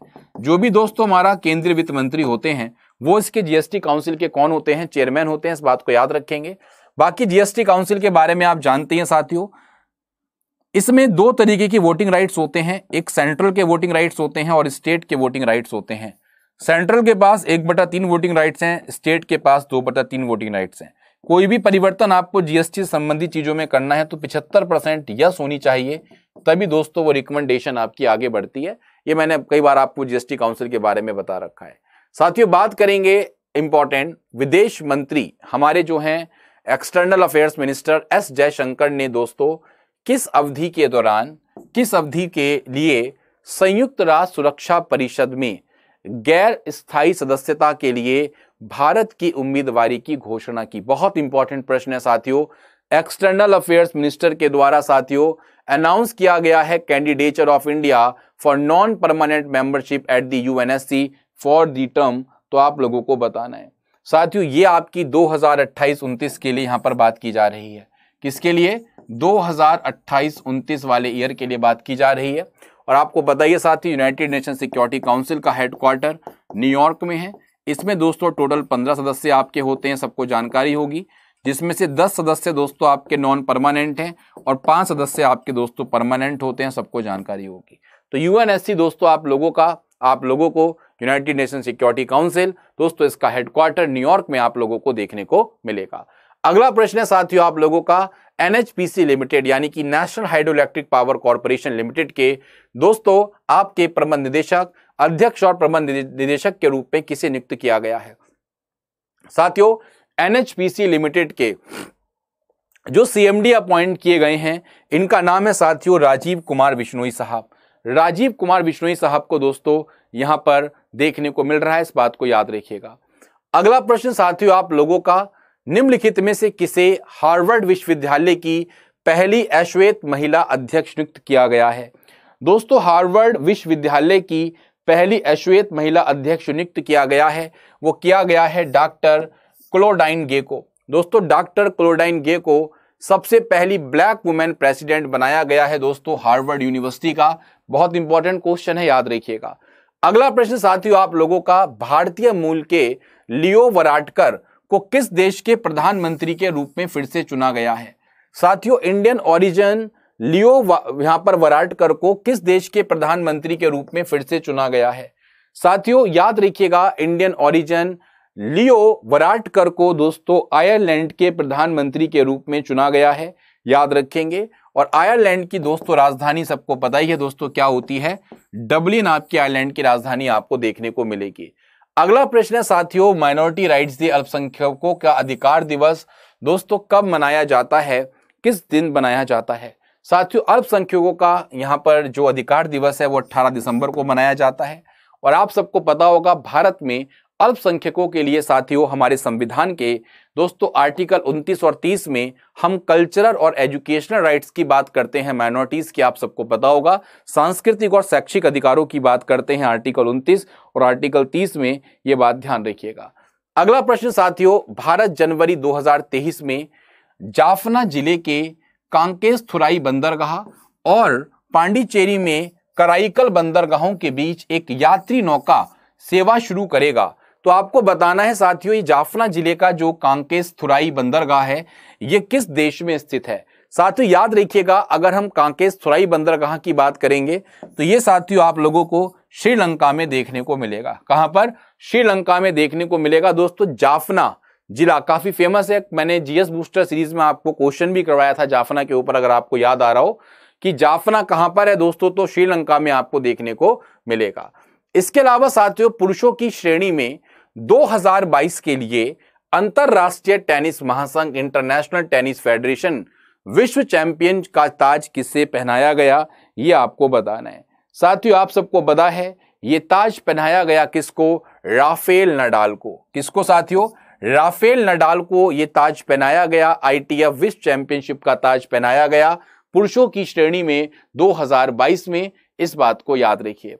जो भी दोस्तों हमारा केंद्रीय वित्त मंत्री होते हैं वो इसके जीएसटी काउंसिल के कौन होते हैं चेयरमैन होते हैं इस बात को याद रखेंगे बाकी जीएसटी काउंसिल के बारे में आप जानते हैं साथियों इसमें दो तरीके की वोटिंग राइट्स होते हैं एक सेंट्रल के वोटिंग राइट्स होते हैं और स्टेट के वोटिंग राइट्स होते हैं सेंट्रल के पास एक बटा तीन वोटिंग राइट्स हैं स्टेट के पास दो बटा तीन वोटिंग राइट्स हैं कोई भी परिवर्तन आपको जीएसटी संबंधी चीजों में करना है तो 75 परसेंट यस होनी चाहिए तभी दोस्तों वो रिकमेंडेशन आपकी आगे बढ़ती है ये मैंने कई बार आपको जीएसटी काउंसिल के बारे में बता रखा है साथियों बात करेंगे इंपॉर्टेंट विदेश मंत्री हमारे जो हैं external affairs minister S Jaishankar ने दोस्तों किस अवधि के दौरान किस अवधि के लिए संयुक्त राष्ट्र सुरक्षा परिषद में गैर स्थायी सदस्यता के लिए भारत की उम्मीदवारी की घोषणा की बहुत इंपॉर्टेंट प्रश्न है साथियों एक्सटर्नल अफेयर्स मिनिस्टर के द्वारा साथियों अनाउंस किया गया है candidature of India for non permanent membership at the UNSC for the term तो आप लोगों को बताना है साथियों ये आपकी 2028-29 के लिए यहां पर बात की जा रही है किसके लिए 2028-29 वाले ईयर के लिए बात की जा रही है और आपको बताइए साथ ही यूनाइटेड नेशन सिक्योरिटी काउंसिल का हेडक्वार्टर न्यूयॉर्क में है इसमें दोस्तों टोटल पंद्रह सदस्य आपके होते हैं सबको जानकारी होगी जिसमें से दस सदस्य दोस्तों आपके नॉन परमानेंट हैं और पांच सदस्य आपके दोस्तों परमानेंट होते हैं सबको जानकारी होगी तो यूएनएससी दोस्तों आप लोगों का आप लोगों को यूनाइटेड नेशन सिक्योरिटी काउंसिल दोस्तों इसका हेडक्वार्टर न्यूयॉर्क में आप लोगों को देखने को मिलेगा अगला प्रश्न है साथियों आप लोगों का एनएचपीसी लिमिटेड यानी कि national hydro electric power corporation limited के दोस्तों आपके प्रबंध निदेशक अध्यक्ष और प्रबंध निदेशक के रूप में किसे नियुक्त किया गया है साथियों एनएचपीसी लिमिटेड के जो सीएमडी अपॉइंट किए गए हैं इनका नाम है साथियों राजीव कुमार बिश्नोई साहब राजीव कुमार बिश्नोई साहब को दोस्तों यहां पर देखने को मिल रहा है इस बात को याद रखिएगा अगला प्रश्न साथियों आप लोगों का निम्नलिखित में से किसे हार्वर्ड विश्वविद्यालय की पहली अश्वेत महिला अध्यक्ष नियुक्त किया गया है दोस्तों हार्वर्ड विश्वविद्यालय की पहली अश्वेत महिला अध्यक्ष नियुक्त किया गया है वो किया गया है डॉक्टर क्लोडाइन गे को दोस्तों डॉक्टर क्लोडाइन गे को सबसे पहली ब्लैक वुमेन प्रेसिडेंट बनाया गया है दोस्तों हार्वर्ड यूनिवर्सिटी का बहुत इंपॉर्टेंट क्वेश्चन है याद रखिएगा अगला प्रश्न साथियों आप लोगों का भारतीय मूल के लियो वराटकर को किस देश के प्रधानमंत्री के रूप में फिर से चुना गया है साथियों इंडियन ओरिजिन लियो यहां पर वराटकर को किस देश के प्रधानमंत्री के रूप में फिर से चुना गया है साथियों याद रखिएगा इंडियन ओरिजिन लियो वराटकर को दोस्तों आयरलैंड के प्रधानमंत्री के रूप में चुना गया है याद रखेंगे और आयरलैंड की दोस्तों राजधानी सबको पता ही है दोस्तों क्या होती है डबलिन आपकी आयरलैंड की राजधानी आपको देखने को मिलेगी अगला प्रश्न है साथियों माइनॉरिटी राइट्स दी अल्पसंख्यकों का अधिकार दिवस दोस्तों कब मनाया जाता है किस दिन मनाया जाता है साथियों अल्पसंख्यकों का यहाँ पर जो अधिकार दिवस है वो 18 दिसंबर को मनाया जाता है और आप सबको पता होगा भारत में अल्पसंख्यकों के लिए साथियों हमारे संविधान के दोस्तों आर्टिकल 29 और 30 में हम कल्चरल और एजुकेशनल राइट्स की बात करते हैं माइनॉरिटीज़ की आप सबको पता होगा सांस्कृतिक और शैक्षिक अधिकारों की बात करते हैं आर्टिकल 29 और आर्टिकल 30 में ये बात ध्यान रखिएगा अगला प्रश्न साथियों भारत जनवरी दो में जाफना जिले के कांकेस थुराई बंदरगाह और पांडिचेरी में कराईकल बंदरगाहों के बीच एक यात्री नौका सेवा शुरू करेगा तो आपको बताना है साथियों ये जाफना जिले का जो कांकेस थुराई बंदरगाह है ये किस देश में स्थित है साथियों याद रखिएगा अगर हम कांकेस थुराई बंदरगाह की बात करेंगे तो ये साथियों आप लोगों को श्रीलंका में देखने को मिलेगा कहां पर श्रीलंका में देखने को मिलेगा दोस्तों जाफना जिला काफी फेमस है मैंने जीएस बूस्टर सीरीज में आपको क्वेश्चन भी करवाया था जाफना के ऊपर अगर आपको याद आ रहा हो कि जाफना कहां पर है दोस्तों तो श्रीलंका में आपको देखने को मिलेगा इसके अलावा साथियों पुरुषों की श्रेणी में 2022 के लिए अंतरराष्ट्रीय टेनिस महासंघ इंटरनेशनल टेनिस फेडरेशन विश्व चैंपियन का ताज किससे पहनाया गया ये आपको बताना है साथियों आप सबको बता है ये ताज पहनाया गया किसको राफेल नडाल को किसको साथियों राफेल नडाल को ये ताज पहनाया गया आईटीएफ विश्व चैंपियनशिप का ताज पहनाया गया पुरुषों की श्रेणी में 2022 में इस बात को याद रखिए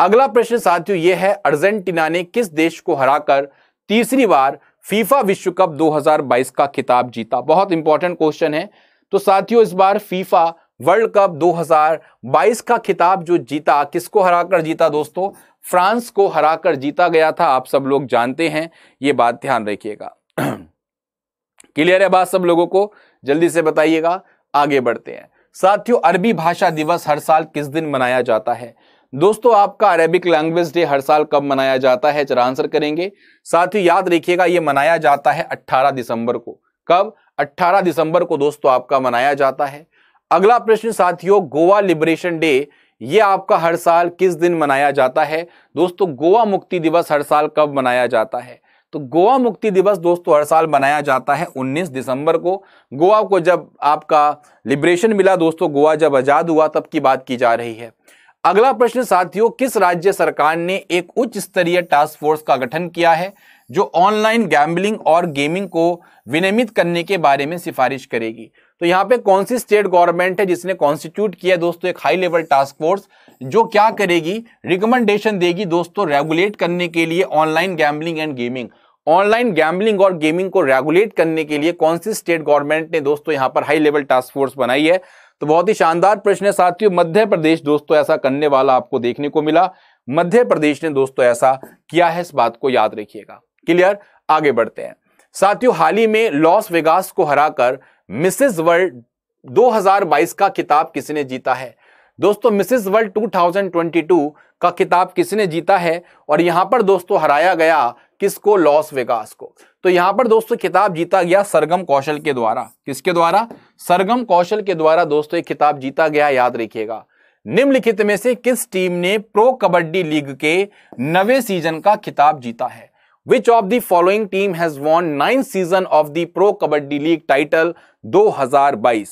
अगला प्रश्न साथियों यह है अर्जेंटीना ने किस देश को हराकर तीसरी बार फीफा विश्व कप 2022 का खिताब जीता बहुत इंपॉर्टेंट क्वेश्चन है तो साथियों इस बार फीफा वर्ल्ड कप 2022 का खिताब जो जीता किसको हराकर जीता दोस्तों फ्रांस को हराकर जीता गया था आप सब लोग जानते हैं ये बात ध्यान रखिएगा क्लियर है बात सब लोगों को जल्दी से बताइएगा आगे बढ़ते हैं साथियों अरबी भाषा दिवस हर साल किस दिन मनाया जाता है दोस्तों आपका अरेबिक लैंग्वेज डे हर साल कब मनाया जाता है जरा आंसर करेंगे साथ ही याद रखिएगा ये मनाया जाता है 18 दिसंबर को कब 18 दिसंबर को दोस्तों आपका मनाया जाता है अगला प्रश्न साथियों गोवा लिबरेशन डे ये आपका हर साल किस दिन मनाया जाता है दोस्तों गोवा मुक्ति दिवस हर साल कब मनाया जाता है तो गोवा मुक्ति दिवस दोस्तों हर साल मनाया जाता है 19 दिसंबर को गोवा को जब आपका लिबरेशन मिला दोस्तों गोवा जब आज़ाद हुआ तब की बात की जा रही है अगला प्रश्न साथियों किस राज्य सरकार ने एक उच्च स्तरीय टास्क फोर्स का गठन किया है जो ऑनलाइन गैम्बलिंग और गेमिंग को विनियमित करने के बारे में सिफारिश करेगी तो यहाँ पे कौन सी स्टेट गवर्नमेंट है जिसने कॉन्स्टिट्यूट किया दोस्तों एक हाई लेवल टास्क फोर्स जो क्या करेगी रिकमेंडेशन देगी दोस्तों रेगुलेट करने के लिए online gambling and gaming online gambling और गेमिंग को रेगुलेट करने के लिए कौन सी स्टेट गवर्नमेंट ने दोस्तों यहाँ पर हाई लेवल टास्क फोर्स बनाई है तो बहुत ही शानदार प्रश्न है साथियों मध्य प्रदेश दोस्तों ऐसा करने वाला आपको देखने को मिला मध्य प्रदेश ने दोस्तों ऐसा किया है इस बात को याद रखिएगा क्लियर आगे बढ़ते हैं साथियों हाल ही में लॉस वेगास को हराकर मिसेस वर्ल्ड 2022 का किताब किसने जीता है दोस्तों मिसेज वर्ल्ड 2022 का किताब किसने जीता है और यहां पर दोस्तों हराया गया किसको लॉस वेगास को तो यहां पर दोस्तों किताब जीता गया सरगम कौशल के द्वारा किसके द्वारा सरगम कौशल के द्वारा दोस्तों ये किताब जीता गया याद रखिएगा निम्नलिखित में से किस टीम ने प्रो कबड्डी लीग के नवे सीजन का खिताब जीता है which of the following team has won nine season of the pro Kabaddi league title 2022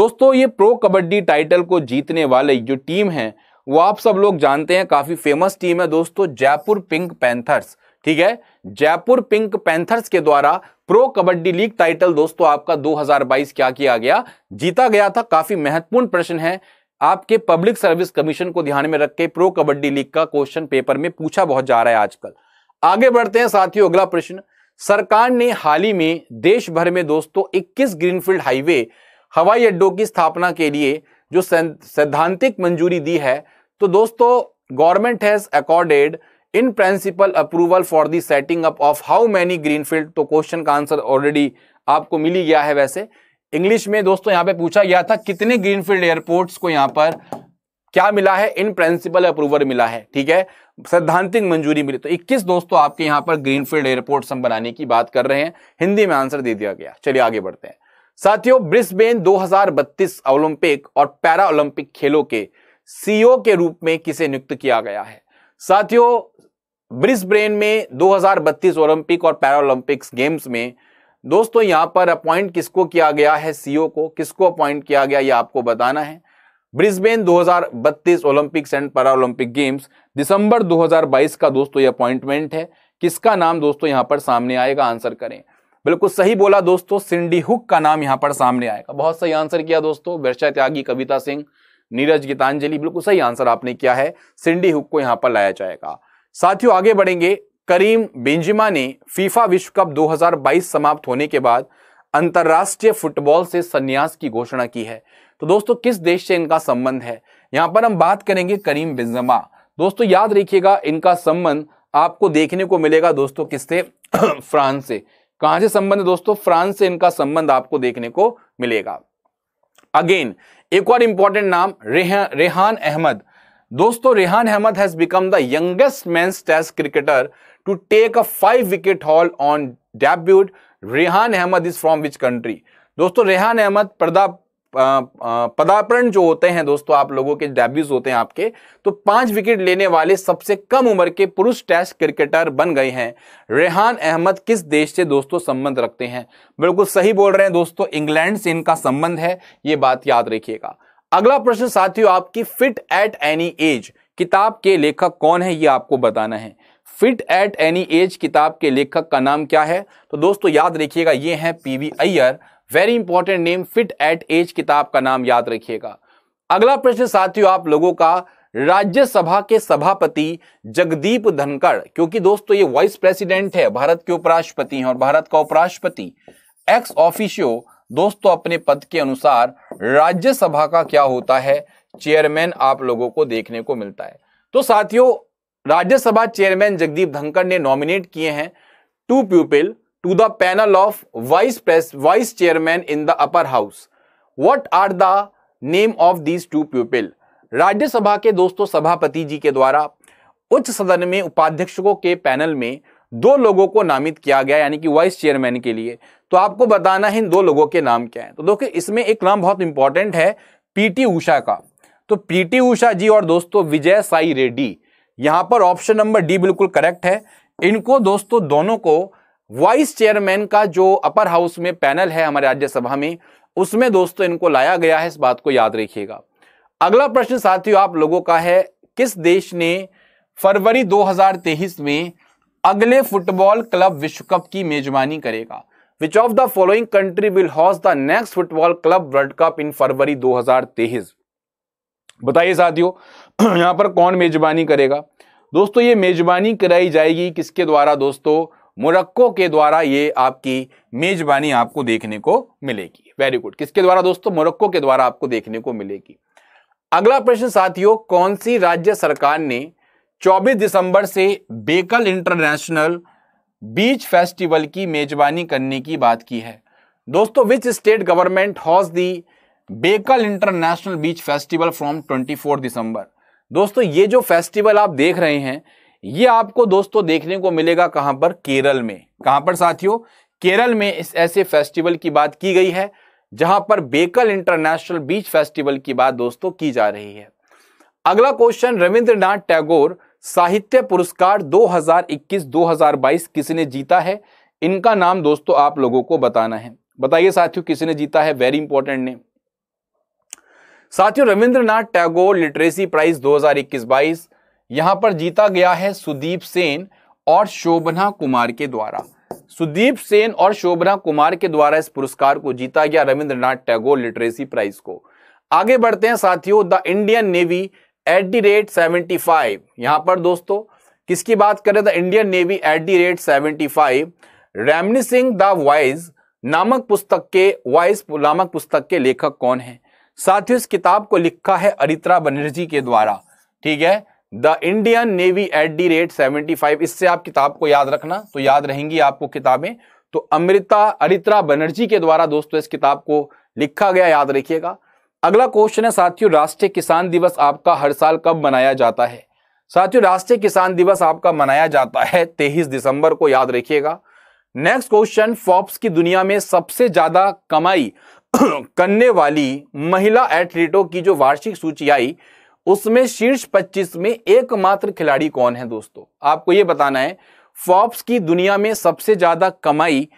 दोस्तों ये प्रो कबड्डी टाइटल को जीतने वाले जो टीम है वो आप सब लोग जानते हैं काफी फेमस टीम है दोस्तों जयपुर पिंक पैंथर्स ठीक है जयपुर पिंक पैंथर्स के द्वारा प्रो कबड्डी लीग टाइटल दोस्तों आपका 2022 क्या किया गया जीता गया था काफी महत्वपूर्ण प्रश्न है आपके पब्लिक सर्विस कमीशन को ध्यान में रखकर प्रो कबड्डी लीग का क्वेश्चन पेपर में पूछा बहुत जा रहा है आजकल आगे बढ़ते हैं साथियों अगला प्रश्न सरकार ने हाल ही में देश भर में दोस्तों 21 ग्रीनफील्ड हाईवे हवाई अड्डों की स्थापना के लिए जो सैद्धांतिक मंजूरी दी है तो दोस्तों government has accorded in principle approval for the setting up of how many greenfield तो क्वेश्चन का आंसर ऑलरेडी आपको मिली गया है वैसे इंग्लिश में दोस्तों यहां पे पूछा गया था कितने ग्रीनफील्ड एयरपोर्ट्स को यहां पर क्या मिला है इन प्रिंसिपल अप्रूवल मिला है ठीक है सैद्धांतिक मंजूरी मिली तो 21 दोस्तों आपके यहां पर ग्रीनफील्ड एयरपोर्ट हम बनाने की बात कर रहे हैं हिंदी में आंसर दे दिया गया चलिए आगे बढ़ते हैं साथियों ब्रिस्बेन 2032 ओलंपिक और पैरा ओलंपिक खेलों के सीईओ के रूप में किसे नियुक्त किया गया है साथियों ब्रिस्ब्रेन में 2032 ओलंपिक और पैरालंपिक्स गेम्स में दोस्तों यहां पर अपॉइंट किसको किया गया है सीओ को किसको अपॉइंट किया गया यह आपको बताना है Brisbane 2032 Olympics and paralympic games दिसंबर 2022 का दोस्तों यह अपॉइंटमेंट है किसका नाम दोस्तों यहां पर सामने आएगा आंसर करें बिल्कुल सही बोला दोस्तों सिंडी हुक का नाम यहां पर सामने आएगा बहुत सही आंसर किया दोस्तों वर्षा त्यागी कविता सिंह नीरज गीतांजलि बिल्कुल सही आंसर आपने किया है सिंडी हुक को यहां पर लाया जाएगा साथियों आगे बढ़ेंगे करीम बेंजिमा ने फीफा विश्व कप 2022 समाप्त होने के बाद अंतर्राष्ट्रीय फुटबॉल से संन्यास की घोषणा की है तो दोस्तों किस देश से इनका संबंध है यहां पर हम बात करेंगे करीम बेंजिमा दोस्तों याद रखिएगा इनका संबंध आपको देखने को मिलेगा दोस्तों किससे फ्रांस से कहां से संबंध दोस्तों फ्रांस से इनका संबंध आपको देखने को मिलेगा अगेन एक और इंपॉर्टेंट नाम रेहान अहमद दोस्तों Rehan Ahmed has become the youngest men's test cricketer to take a five wicket haul on debut Rehan Ahmed is from which country दोस्तों रेहान अहमद पर्दा पदार्पण जो होते हैं दोस्तों आप लोगों के डेब्यूज होते हैं आपके तो पांच विकेट लेने वाले सबसे कम उम्र के पुरुष टेस्ट क्रिकेटर बन गए हैं रेहान अहमद किस देश से दोस्तों संबंध रखते हैं बिल्कुल सही बोल रहे हैं दोस्तों इंग्लैंड से इनका संबंध है ये बात याद रखिएगा अगला प्रश्न साथियों आपकी फिट एट एनी एज किताब के लेखक कौन है ये आपको बताना है फिट एट एनी एज किताब के लेखक का नाम क्या है तो दोस्तों याद रखिएगा ये P PV Iyer very important name fit at age किताब का नाम याद रखिएगा अगला प्रश्न साथियों आप लोगों का राज्यसभा के सभापति जगदीप धनखड़ क्योंकि दोस्तों ये वाइस प्रेसिडेंट है भारत के उपराष्ट्रपति हैं और भारत का उपराष्ट्रपति एक्स ऑफिशियो दोस्तों अपने पद के अनुसार राज्यसभा का क्या होता है चेयरमैन आप लोगों को देखने को मिलता है तो साथियों राज्यसभा चेयरमैन जगदीप धनखड़ ने नॉमिनेट किए हैं two people to the panel of vice press vice chairman in the upper house what are the name of these two people Rajya Sabha के दोस्तों सभापति जी के द्वारा उच्च सदन में उपाध्यक्षों के पैनल में दो लोगों को नामित किया गया यानी कि वाइस चेयरमैन के लिए तो आपको बताना है इन दो लोगों के नाम क्या है तो देखो इसमें एक नाम बहुत इंपॉर्टेंट है पीटी उषा का तो पीटी उषा जी और दोस्तों विजय साई रेड्डी यहां पर ऑप्शन नंबर डी बिल्कुल करेक्ट है इनको दोस्तों दोनों को वाइस चेयरमैन का जो अपर हाउस में पैनल है हमारे राज्यसभा में उसमें दोस्तों इनको लाया गया है इस बात को याद रखिएगा अगला प्रश्न साथियों आप लोगों का है किस देश ने फरवरी 2023 में अगले फुटबॉल क्लब विश्व कप की मेजबानी करेगा which of the following country will host the next football club world cup in फरवरी 2023 बताइए साथियों यहां पर कौन मेजबानी करेगा दोस्तों ये मेजबानी कराई जाएगी किसके द्वारा दोस्तों मोरक्को के द्वारा ये आपकी मेजबानी आपको देखने को मिलेगी वेरी गुड किसके द्वारा दोस्तों मोरक्को के द्वारा आपको देखने को मिलेगी अगला प्रश्न साथियों कौन सी राज्य सरकार ने 24 दिसंबर से बेकल इंटरनेशनल बीच फेस्टिवल की मेजबानी करने की बात की है दोस्तों which state government has the Bekal international beach festival from 24 दिसंबर दोस्तों ये जो फेस्टिवल आप देख रहे हैं ये आपको दोस्तों देखने को मिलेगा कहां पर केरल में कहां पर साथियों केरल में इस ऐसे फेस्टिवल की बात की गई है जहां पर बेकल इंटरनेशनल बीच फेस्टिवल की बात दोस्तों की जा रही है अगला क्वेश्चन रविंद्रनाथ टैगोर साहित्य पुरस्कार 2021-2022 किसने जीता है इनका नाम दोस्तों आप लोगों को बताना है बताइए साथियों किसने जीता है वेरी इंपॉर्टेंट नेम साथियों रविंद्रनाथ टैगोर लिटरेसी प्राइज 2021-22 यहां पर जीता गया है सुदीप सेन और शोभना कुमार के द्वारा सुदीप सेन और शोभना कुमार के द्वारा इस पुरस्कार को जीता गया रविंद्रनाथ टैगोर लिटरेसी प्राइज को आगे बढ़ते हैं साथियों the Indian navy at the rate seventy five यहां पर दोस्तों किसकी बात करें तो the Indian navy at the rate seventy five reminiscing the voyage नामक पुस्तक के वाइज नामक पुस्तक के लेखक कौन है साथ ही इस किताब को लिखा है अरित्रा बनर्जी के द्वारा ठीक है the Indian navy at the rate seventy five इससे आप किताब को याद रखना तो याद रहेंगी आपको किताबें तो अमृता अरित्रा बनर्जी के द्वारा दोस्तों इस किताब को लिखा गया याद रखिएगा अगला क्वेश्चन है साथियों राष्ट्रीय किसान दिवस आपका हर साल कब मनाया जाता है साथियों राष्ट्रीय किसान दिवस आपका मनाया जाता है तेईस दिसंबर को याद रखिएगा नेक्स्ट क्वेश्चन फॉप्स की दुनिया में सबसे ज्यादा कमाई करने वाली महिला एथलीटों की जो वार्षिक सूची आई उसमें शीर्ष पच्चीस में एकमात्र खिलाड़ी कौन है दोस्तों आपको यह बताना है फॉप्स की दुनिया में सबसे ज्यादा कमाई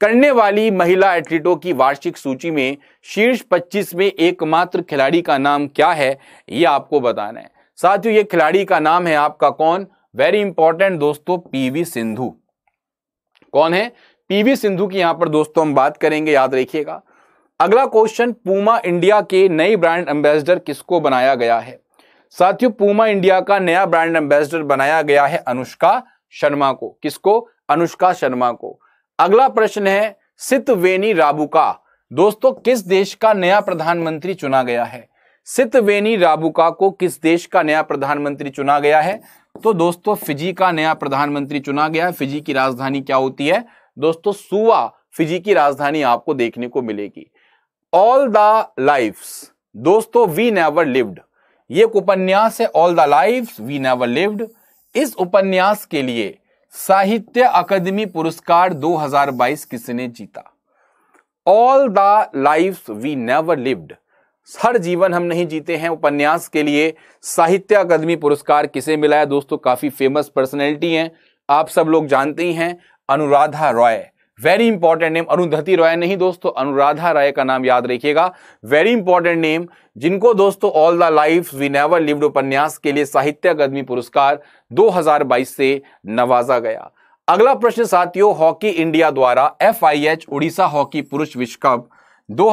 करने वाली महिला एथलीटों की वार्षिक सूची में शीर्ष 25 में एकमात्र खिलाड़ी का नाम क्या है ये आपको बताना है साथियों ये खिलाड़ी का नाम है आपका कौन वेरी इंपॉर्टेंट दोस्तों पीवी सिंधु कौन है पीवी सिंधु की यहां पर दोस्तों हम बात करेंगे याद रखिएगा अगला क्वेश्चन पूमा इंडिया के नई ब्रांड एम्बेसडर किसको बनाया गया है साथियों पूमा इंडिया का नया ब्रांड एम्बेसडर बनाया गया है अनुष्का शर्मा को किसको अनुष्का शर्मा को अगला प्रश्न है सितवेनी राबुका दोस्तों किस देश का नया प्रधानमंत्री चुना गया है सितवेनी राबुका को किस देश का नया प्रधानमंत्री चुना गया है तो दोस्तों फिजी का नया प्रधानमंत्री चुना गया है फिजी की राजधानी क्या होती है दोस्तों सुवा फिजी की राजधानी आपको देखने को मिलेगी ऑल द लाइफ्स दोस्तों वी नेवर लिव्ड ये एक उपन्यास है all the life we never lived इस उपन्यास के लिए साहित्य अकादमी पुरस्कार 2022 किसने जीता all the life we never lived हर जीवन हम नहीं जीते हैं उपन्यास के लिए साहित्य अकादमी पुरस्कार किसे मिला है दोस्तों काफ़ी फेमस पर्सनैलिटी हैं आप सब लोग जानते ही हैं Anuradha Roy very important name Arundhati Roy नहीं दोस्तों अनुराधा राय का नाम याद रखिएगा वेरी इंपॉर्टेंट नेम जिनको दोस्तों all the life we never lived उपन्यास के लिए साहित्य अकादमी पुरस्कार 2022 से नवाजा गया अगला प्रश्न साथियों हॉकी इंडिया द्वारा एफ उड़ीसा हॉकी पुरुष विश्व कप दो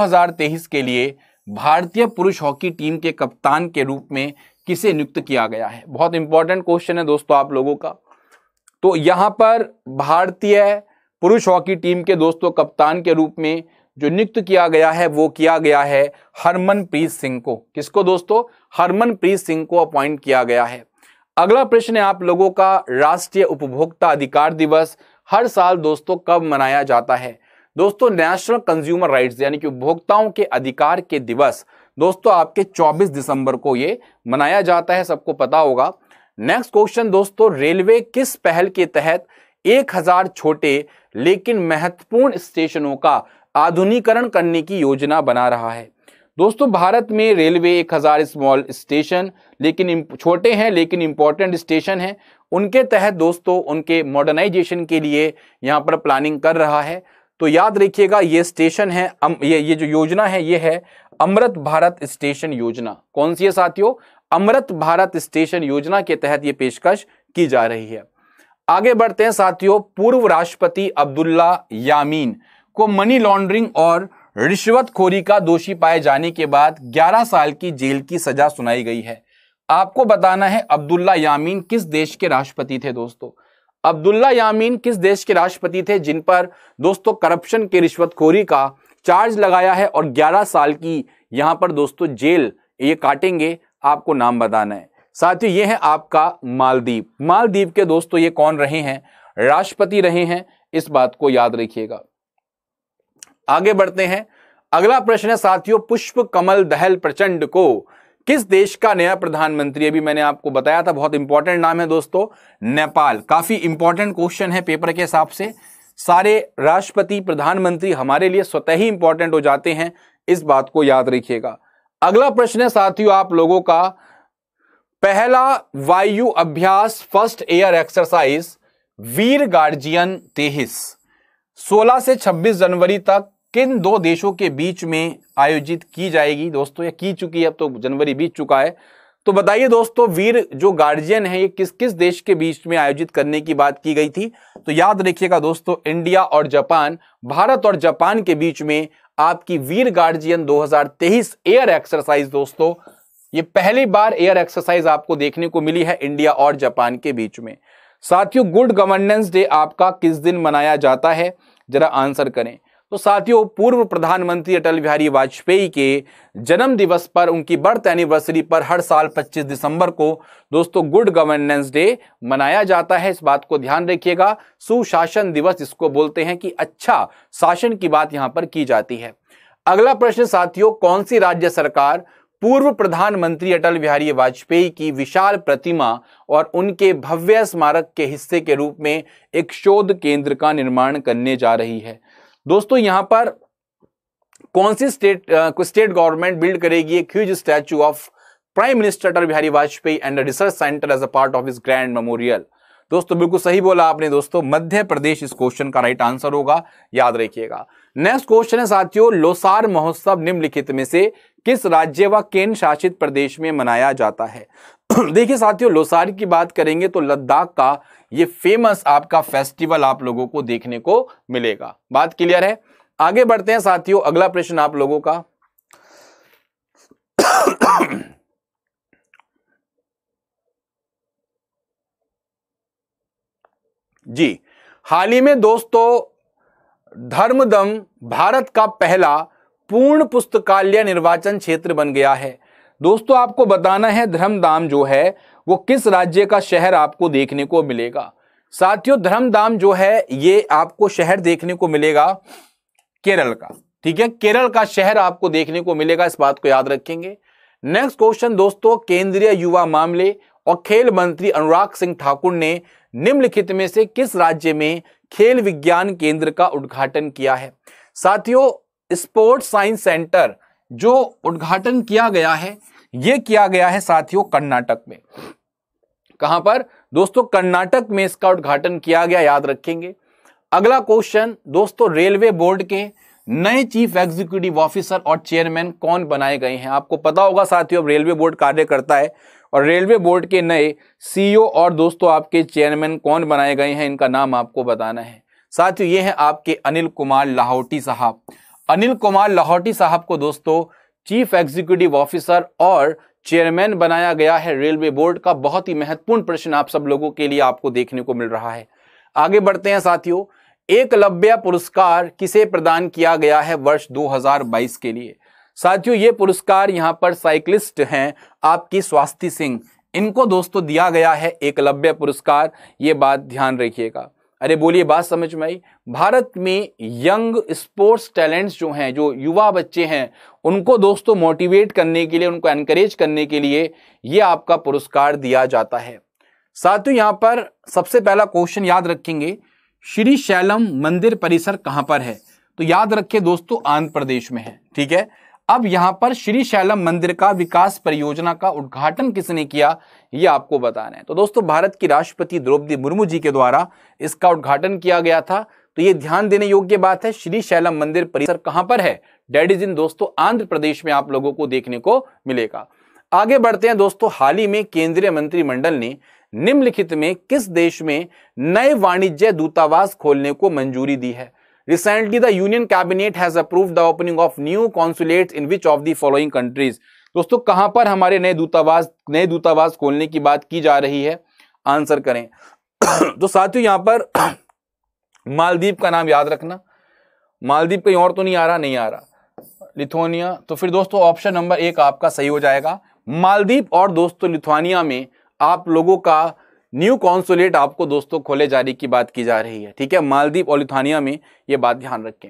के लिए भारतीय पुरुष हॉकी टीम के कप्तान के रूप में किसे नियुक्त किया गया है बहुत इंपॉर्टेंट क्वेश्चन है दोस्तों आप लोगों का तो यहाँ पर भारतीय पुरुष हॉकी टीम के दोस्तों कप्तान के रूप में जो नियुक्त किया गया है वो किया गया है हरमनप्रीत सिंह को किसको दोस्तों हरमनप्रीत सिंह को अपॉइंट किया गया है अगला प्रश्न है आप लोगों का राष्ट्रीय उपभोक्ता अधिकार दिवस हर साल दोस्तों कब मनाया जाता है दोस्तों नेशनल कंज्यूमर राइट्स यानी कि उपभोक्ताओं के अधिकार के दिवस दोस्तों आपके 24 दिसंबर को ये मनाया जाता है सबको पता होगा नेक्स्ट क्वेश्चन दोस्तों रेलवे किस पहल के तहत 1000 छोटे लेकिन महत्वपूर्ण स्टेशनों का आधुनिकरण करने की योजना बना रहा है दोस्तों भारत में रेलवे एक हज़ार स्मॉल स्टेशन लेकिन छोटे हैं लेकिन इंपॉर्टेंट स्टेशन हैं उनके तहत दोस्तों उनके मॉडर्नाइजेशन के लिए यहाँ पर प्लानिंग कर रहा है तो याद रखिएगा ये स्टेशन है अम, ये ये जो योजना है ये है अमृत भारत स्टेशन योजना कौन सी है साथियों अमृत भारत स्टेशन योजना के तहत ये पेशकश की जा रही है आगे बढ़ते हैं साथियों पूर्व राष्ट्रपति अब्दुल्ला यामीन को मनी लॉन्ड्रिंग और रिश्वतखोरी का दोषी पाए जाने के बाद 11 साल की जेल की सजा सुनाई गई है आपको बताना है अब्दुल्ला यामीन किस देश के राष्ट्रपति थे दोस्तों अब्दुल्ला यामीन किस देश के राष्ट्रपति थे जिन पर दोस्तों करप्शन के रिश्वतखोरी का चार्ज लगाया है और 11 साल की यहाँ पर दोस्तों जेल ये काटेंगे आपको नाम बताना है साथियों ये है आपका मालदीव मालदीव के दोस्तों ये कौन रहे हैं राष्ट्रपति रहे हैं इस बात को याद रखिएगा आगे बढ़ते हैं अगला प्रश्न है साथियों पुष्प कमल दहल प्रचंड को किस देश का नया प्रधानमंत्री अभी मैंने आपको बताया था बहुत इंपॉर्टेंट नाम है दोस्तों नेपाल काफी इंपॉर्टेंट क्वेश्चन है पेपर के हिसाब से सारे राष्ट्रपति प्रधानमंत्री हमारे लिए स्वतः ही इंपॉर्टेंट हो जाते हैं इस बात को याद रखिएगा अगला प्रश्न है साथियों आप लोगों का पहला वायु अभ्यास first air exercise Veer guardian तेहिस 16 से 26 जनवरी तक किन दो देशों के बीच में आयोजित की जाएगी दोस्तों ये की चुकी है अब तो जनवरी बीत चुका है तो बताइए दोस्तों वीर जो गार्जियन है ये किस किस देश के बीच में आयोजित करने की बात की गई थी तो याद रखिएगा दोस्तों इंडिया और जापान भारत और जापान के बीच में आपकी वीर गार्जियन 2023 एयर एक्सरसाइज दोस्तों ये पहली बार एयर एक्सरसाइज आपको देखने को मिली है इंडिया और जापान के बीच में साथियों गुड गवर्नेंस डे आपका किस दिन मनाया जाता है जरा आंसर करें तो साथियों पूर्व प्रधानमंत्री अटल बिहारी वाजपेयी के जन्म दिवस पर उनकी बर्थ एनिवर्सरी पर हर साल 25 दिसंबर को दोस्तों गुड गवर्नेंस डे मनाया जाता है इस बात को ध्यान रखिएगा सुशासन दिवस इसको बोलते हैं कि अच्छा शासन की बात यहां पर की जाती है अगला प्रश्न साथियों कौन सी राज्य सरकार पूर्व प्रधानमंत्री अटल बिहारी वाजपेयी की विशाल प्रतिमा और उनके भव्य स्मारक के हिस्से के रूप में एक शोध केंद्र का निर्माण करने जा रही है दोस्तों यहां पर कौन सी स्टेट स्टेट गवर्नमेंट बिल्ड करेगी एक huge statue of prime minister Atal Bihari Vajpayee and research centre as a part of इस ग्रैंड मेमोरियल दोस्तों बिल्कुल सही बोला आपने दोस्तों मध्य प्रदेश इस क्वेश्चन का राइट आंसर होगा याद रखिएगा नेक्स्ट क्वेश्चन है साथियों लोसार महोत्सव निम्नलिखित में से किस राज्य व केंद्र शासित प्रदेश में मनाया जाता है देखिए साथियों लोसार की बात करेंगे तो लद्दाख का ये फेमस आपका फेस्टिवल आप लोगों को देखने को मिलेगा बात क्लियर है आगे बढ़ते हैं साथियों अगला प्रश्न आप लोगों का जी हाल ही में दोस्तों धर्मदम भारत का पहला पूर्ण पुस्तकालय निर्वाचन क्षेत्र बन गया है दोस्तों आपको बताना है धर्मधाम जो है वो किस राज्य का शहर आपको देखने को मिलेगा साथियों धर्मधाम जो है ये आपको शहर देखने को मिलेगा केरल का ठीक है केरल का शहर आपको देखने को मिलेगा इस बात को याद रखेंगे नेक्स्ट क्वेश्चन दोस्तों केंद्रीय युवा मामले और खेल मंत्री अनुराग सिंह ठाकुर ने निम्नलिखित में से किस राज्य में खेल विज्ञान केंद्र का उद्घाटन किया है साथियों स्पोर्ट्स साइंस सेंटर जो उद्घाटन किया गया है ये किया गया है साथियों कर्नाटक में कहां पर दोस्तों कर्नाटक में इसका उद्घाटन किया गया याद रखेंगे अगला क्वेश्चन दोस्तों रेलवे बोर्ड के नए चीफ एग्जीक्यूटिव ऑफिसर और चेयरमैन कौन बनाए गए हैं आपको पता होगा साथियों अब रेलवे बोर्ड कार्य करता है और रेलवे बोर्ड के नए सीईओ और दोस्तों आपके चेयरमैन कौन बनाए गए हैं इनका नाम आपको बताना है साथियों ये है आपके अनिल कुमार लाहौटी साहब अनिल कुमार लाहौटी साहब को दोस्तों चीफ एग्जीक्यूटिव ऑफिसर और चेयरमैन बनाया गया है रेलवे बोर्ड का बहुत ही महत्वपूर्ण प्रश्न आप सब लोगों के लिए आपको देखने को मिल रहा है आगे बढ़ते हैं साथियों एकलव्य पुरस्कार किसे प्रदान किया गया है वर्ष 2022 के लिए साथियों ये पुरस्कार यहाँ पर साइकिलिस्ट हैं आपकी स्वास्थ्य सिंह इनको दोस्तों दिया गया है एकलव्य पुरस्कार ये बात ध्यान रखिएगा अरे बोलिए बात समझ में आई भारत में यंग स्पोर्ट्स टैलेंट्स जो हैं जो युवा बच्चे हैं उनको दोस्तों मोटिवेट करने के लिए उनको एनकरेज करने के लिए ये आपका पुरस्कार दिया जाता है साथियों यहाँ पर सबसे पहला क्वेश्चन याद रखेंगे श्री शैलम मंदिर परिसर कहाँ पर है तो याद रखिए दोस्तों आंध्र प्रदेश में है ठीक है अब यहां पर श्री शैलम मंदिर का विकास परियोजना का उद्घाटन किसने किया ये आपको बताना है तो दोस्तों भारत की राष्ट्रपति द्रौपदी मुर्मू जी के द्वारा इसका उद्घाटन किया गया था तो ये ध्यान देने योग्य बात है श्री शैलम मंदिर परिसर कहां पर है डेट इज इन दोस्तों आंध्र प्रदेश में आप लोगों को देखने को मिलेगा आगे बढ़ते हैं दोस्तों हाल ही में केंद्रीय मंत्रिमंडल ने निम्नलिखित में किस देश में नए वाणिज्य दूतावास खोलने को मंजूरी दी है recently the union cabinet has approve the opening of new consulate in which of the following countries दोस्तों कहां पर हमारे नए दूतावास नए दूतावास खोलने की बात की जा रही है आंसर करें तो साथियों यहां पर मालदीप का नाम याद रखना मालदीप कहीं और तो नहीं आ रहा नहीं आ रहा लिथुआनिया तो फिर दोस्तों ऑप्शन नंबर एक आपका सही हो जाएगा मालदीप और दोस्तों लिथुआनिया में आप लोगों का न्यू कॉन्सुलेट आपको दोस्तों खोले जाने की बात की जा रही है ठीक है मालदीप और लिथानिया में ये बात ध्यान रखें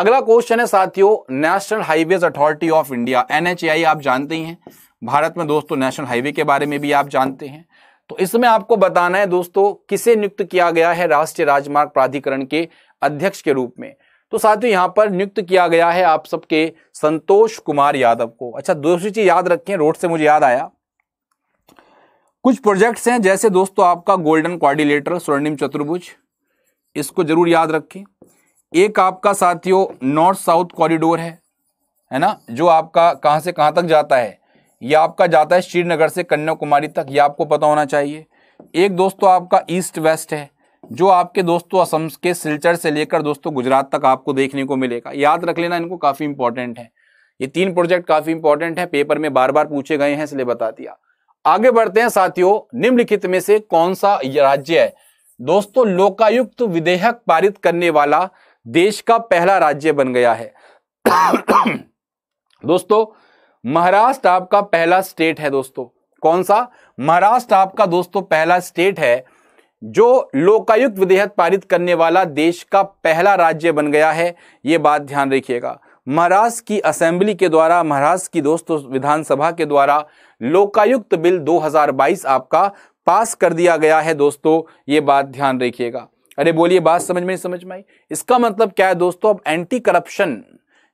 अगला क्वेश्चन है साथियों national highways authority of India NHAI आप जानते ही हैं भारत में दोस्तों नेशनल हाईवे के बारे में भी आप जानते हैं तो इसमें आपको बताना है दोस्तों किसे नियुक्त किया गया है राष्ट्रीय राजमार्ग प्राधिकरण के अध्यक्ष के रूप में तो साथियों यहाँ पर नियुक्त किया गया है आप सबके संतोष कुमार यादव को अच्छा दूसरी चीज याद रखें रोड से मुझे याद आया कुछ प्रोजेक्ट्स हैं जैसे दोस्तों आपका गोल्डन क्वारिलेटर स्वर्णिम चतुर्भुज इसको जरूर याद रखें एक आपका साथियों नॉर्थ साउथ कॉरिडोर है है ना जो आपका कहाँ से कहाँ तक जाता है यह आपका जाता है श्रीनगर से कन्याकुमारी तक यह आपको पता होना चाहिए एक दोस्तों आपका ईस्ट वेस्ट है जो आपके दोस्तों असम के सिलचर से लेकर दोस्तों गुजरात तक आपको देखने को मिलेगा याद रख लेना इनको काफ़ी इंपॉर्टेंट है ये तीन प्रोजेक्ट काफ़ी इंपॉर्टेंट है पेपर में बार बार पूछे गए हैं इसलिए बता दिया आगे बढ़ते हैं साथियों निम्नलिखित में से कौन सा राज्य है दोस्तों लोकायुक्त विधेयक पारित करने वाला देश का पहला राज्य बन गया है दोस्तों महाराष्ट्र आपका पहला स्टेट है दोस्तों कौन सा महाराष्ट्र आपका दोस्तों पहला स्टेट है जो लोकायुक्त विधेयक पारित करने वाला देश का पहला राज्य बन गया है यह बात ध्यान रखिएगा महाराष्ट्र की असेंबली के द्वारा महाराष्ट्र की दोस्तों विधानसभा के द्वारा लोकायुक्त बिल 2022 आपका पास कर दिया गया है दोस्तों ये बात ध्यान रखिएगा अरे बोलिए बात समझ में समझ में आई इसका मतलब क्या है दोस्तों अब एंटी करप्शन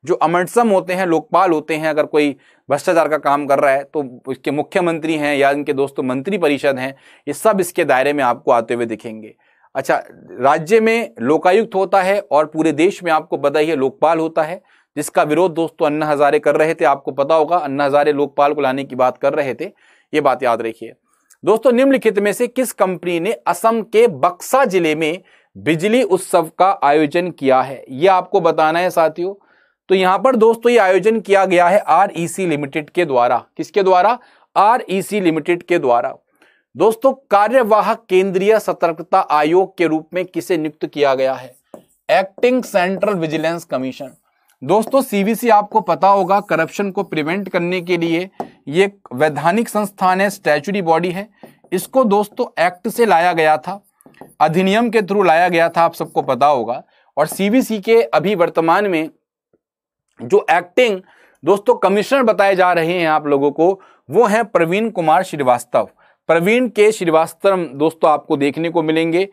जो अमंडसम होते हैं लोकपाल होते हैं अगर कोई भ्रष्टाचार का काम कर रहा है तो उसके मुख्यमंत्री हैं या इनके दोस्तों मंत्री परिषद हैं ये सब इसके दायरे में आपको आते हुए दिखेंगे अच्छा राज्य में लोकायुक्त होता है और पूरे देश में आपको पता ही है लोकपाल होता है जिसका विरोध दोस्तों अन्ना हजारे कर रहे थे आपको पता होगा अन्ना हजारे लोकपाल को लाने की बात कर रहे थे ये बात याद रखिए दोस्तों निम्नलिखित में से किस कंपनी ने असम के बक्सा जिले में बिजली उत्सव का आयोजन किया है ये आपको बताना है साथियों तो यहां पर दोस्तों ये आयोजन किया गया है आर लिमिटेड के द्वारा किसके द्वारा आर लिमिटेड के द्वारा दोस्तों कार्यवाहक केंद्रीय सतर्कता आयोग के रूप में किसे नियुक्त किया गया है एक्टिंग सेंट्रल विजिलेंस कमीशन दोस्तों सीबीसी आपको पता होगा करप्शन को प्रिवेंट करने के लिए ये वैधानिक संस्थान है स्टैचुरी बॉडी है इसको दोस्तों एक्ट से लाया गया था अधिनियम के थ्रू लाया गया था आप सबको पता होगा और सीबीसी के अभी वर्तमान में जो एक्टिंग दोस्तों कमिश्नर बताए जा रहे हैं आप लोगों को वो हैं प्रवीण कुमार श्रीवास्तव प्रवीण के श्रीवास्तव दोस्तों आपको देखने को मिलेंगे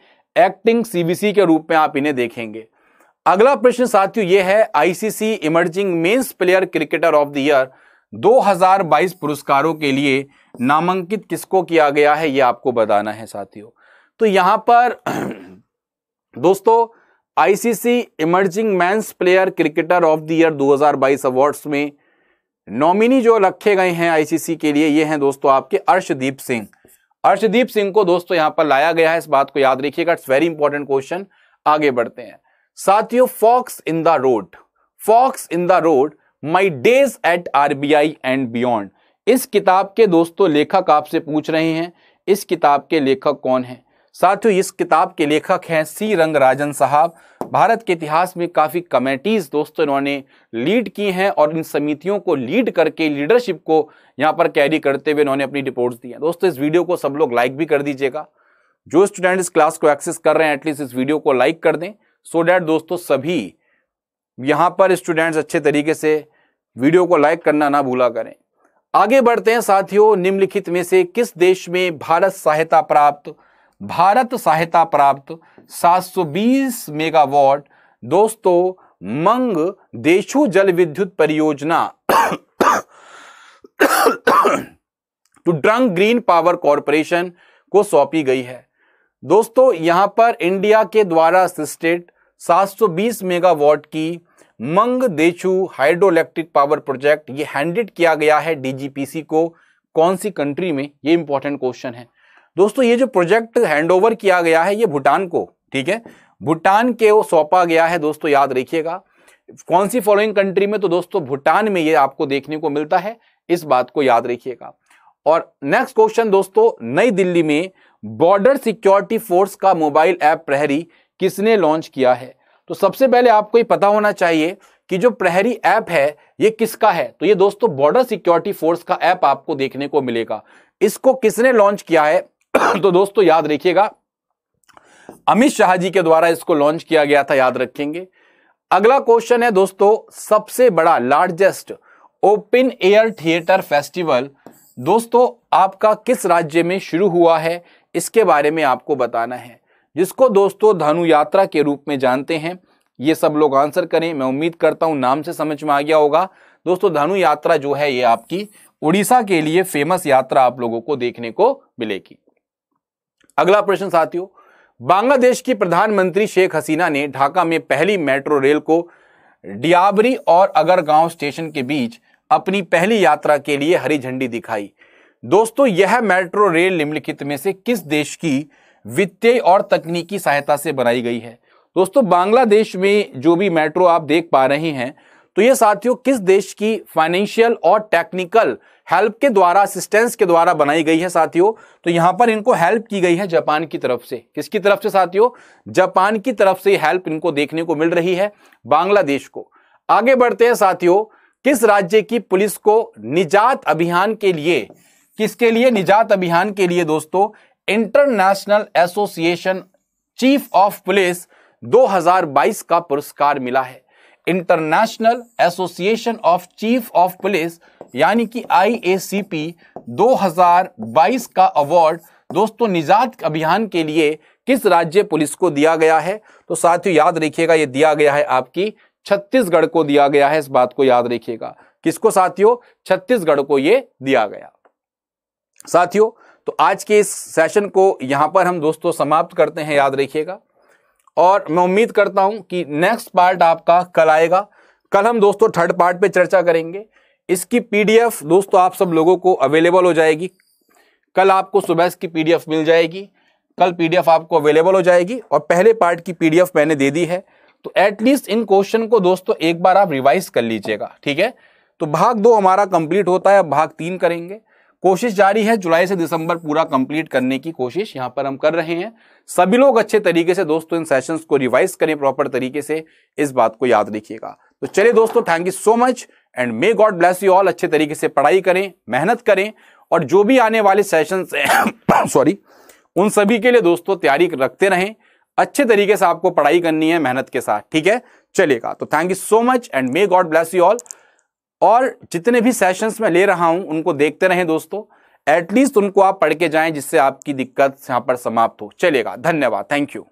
एक्टिंग सीबीसी के रूप में आप इन्हें देखेंगे अगला प्रश्न साथियों ये है ICC emerging men's player cricketer of the year 2022 पुरस्कारों के लिए नामांकित किसको किया गया है यह आपको बताना है साथियों तो यहां पर दोस्तों ICC emerging men's player cricketer of the year 2022 awards में नॉमिनी जो रखे गए हैं आईसीसी के लिए ये हैं दोस्तों आपके अर्शदीप सिंह अर्शदीप सिंह को दोस्तों यहां पर लाया गया है इस बात को याद रखिएगा इट्स वेरी इंपॉर्टेंट क्वेश्चन आगे बढ़ते हैं साथियों fox in the road fox in the road my days at RBI and beyond इस किताब के दोस्तों लेखक आपसे पूछ रहे हैं इस किताब के लेखक कौन है साथियों इस किताब के लेखक हैं सी रंग राजन साहब भारत के इतिहास में काफ़ी कमेटीज़ दोस्तों इन्होंने लीड की हैं और इन समितियों को लीड करके लीडरशिप को यहाँ पर कैरी करते हुए इन्होंने अपनी रिपोर्ट्स दी हैं दोस्तों इस वीडियो को सब लोग लाइक भी कर दीजिएगा जो स्टूडेंट इस क्लास को एक्सेस कर रहे हैं एटलीस्ट इस वीडियो को लाइक कर दें सो so डैट दोस्तों सभी यहां पर स्टूडेंट्स अच्छे तरीके से वीडियो को लाइक करना ना भूला करें आगे बढ़ते हैं साथियों निम्नलिखित में से किस देश में भारत सहायता प्राप्त भारत सहायता प्राप्त 720 मेगावाट दोस्तों मंग देशु जल विद्युत परियोजना to Druk green power corporation को सौंपी गई है दोस्तों यहां पर इंडिया के द्वारा असिस्टेड 720 मेगावाट की Mangdechhu hydro electric power project ये हैंडेड किया गया है डीजीपीसी को कौन सी कंट्री में ये इंपॉर्टेंट क्वेश्चन है दोस्तों ये जो प्रोजेक्ट हैंडओवर किया गया है ये भूटान को ठीक है भूटान के वो सौंपा गया है दोस्तों याद रखिएगा कौन सी फॉलोइंग कंट्री में तो दोस्तों भूटान में ये आपको देखने को मिलता है इस बात को याद रखिएगा और नेक्स्ट क्वेश्चन दोस्तों नई दिल्ली में बॉर्डर सिक्योरिटी फोर्स का मोबाइल ऐप प्रहरी किसने लॉन्च किया है तो सबसे पहले आपको ये पता होना चाहिए कि जो प्रहरी ऐप है ये किसका है तो ये दोस्तों बॉर्डर सिक्योरिटी फोर्स का ऐप आपको देखने को मिलेगा इसको किसने लॉन्च किया है तो दोस्तों याद रखिएगा अमित शाह जी के द्वारा इसको लॉन्च किया गया था याद रखेंगे अगला क्वेश्चन है दोस्तों सबसे बड़ा largest open air theatre festival दोस्तों आपका किस राज्य में शुरू हुआ है इसके बारे में आपको बताना है जिसको दोस्तों धनु यात्रा के रूप में जानते हैं ये सब लोग आंसर करें मैं उम्मीद करता हूं नाम से समझ में आ गया होगा दोस्तों धनु यात्रा जो है ये आपकी उड़ीसा के लिए फेमस यात्रा आप लोगों को देखने को मिलेगी अगला प्रश्न साथियों बांग्लादेश की प्रधानमंत्री शेख हसीना ने ढाका में पहली मेट्रो रेल को डियाबरी और अगरगांव स्टेशन के बीच अपनी पहली यात्रा के लिए हरी झंडी दिखाई दोस्तों यह मेट्रो रेल निम्नलिखित में से किस देश की वित्तीय और तकनीकी सहायता से बनाई गई है दोस्तों बांग्लादेश में जो भी मेट्रो आप देख पा रहे हैं तो ये साथियों किस देश की फाइनेंशियल और टेक्निकल हेल्प के द्वारा असिस्टेंस के द्वारा बनाई गई है साथियों तो यहां पर इनको हेल्प की गई है जापान की तरफ से किसकी तरफ से साथियों जापान की तरफ से हेल्प इनको देखने को मिल रही है बांग्लादेश को आगे बढ़ते हैं साथियों किस राज्य की पुलिस को निजात अभियान के लिए किसके लिए निजात अभियान के लिए दोस्तों international association chief of police 2022 का पुरस्कार मिला है international association of chief of police यानी कि आईएसीपी 2022 का अवार्ड दोस्तों निजात अभियान के लिए किस राज्य पुलिस को दिया गया है तो साथियों याद रखिएगा यह दिया गया है आपकी छत्तीसगढ़ को दिया गया है इस बात को याद रखिएगा किसको साथियों छत्तीसगढ़ को यह दिया गया साथियों तो आज के इस सेशन को यहाँ पर हम दोस्तों समाप्त करते हैं याद रखिएगा और मैं उम्मीद करता हूँ कि नेक्स्ट पार्ट आपका कल आएगा कल हम दोस्तों थर्ड पार्ट पे चर्चा करेंगे इसकी पीडीएफ दोस्तों आप सब लोगों को अवेलेबल हो जाएगी कल आपको सुबह इसकी पीडीएफ मिल जाएगी कल पीडीएफ आपको अवेलेबल हो जाएगी और पहले पार्ट की पीडीएफ मैंने दे दी है तो एटलीस्ट इन क्वेश्चन को दोस्तों एक बार आप रिवाइज कर लीजिएगा ठीक है तो भाग दो हमारा कंप्लीट होता है भाग तीन करेंगे कोशिश जारी है जुलाई से दिसंबर पूरा कंप्लीट करने की कोशिश यहां पर हम कर रहे हैं सभी लोग अच्छे तरीके से दोस्तों इन सेशंस को रिवाइज करें प्रॉपर तरीके से इस बात को याद रखिएगा तो चलिए दोस्तों thank you so much and may God bless you all अच्छे तरीके से पढ़ाई करें मेहनत करें और जो भी आने वाले सेशन सॉरी उन सभी के लिए दोस्तों तैयारी रखते रहें अच्छे तरीके से आपको पढ़ाई करनी है मेहनत के साथ ठीक है चलेगा तो thank you so much and may God bless you all और जितने भी सेशंस में ले रहा हूं उनको देखते रहें दोस्तों एटलीस्ट उनको आप पढ़ के जाएं जिससे आपकी दिक्कत यहां पर समाप्त हो चलेगा धन्यवाद थैंक यू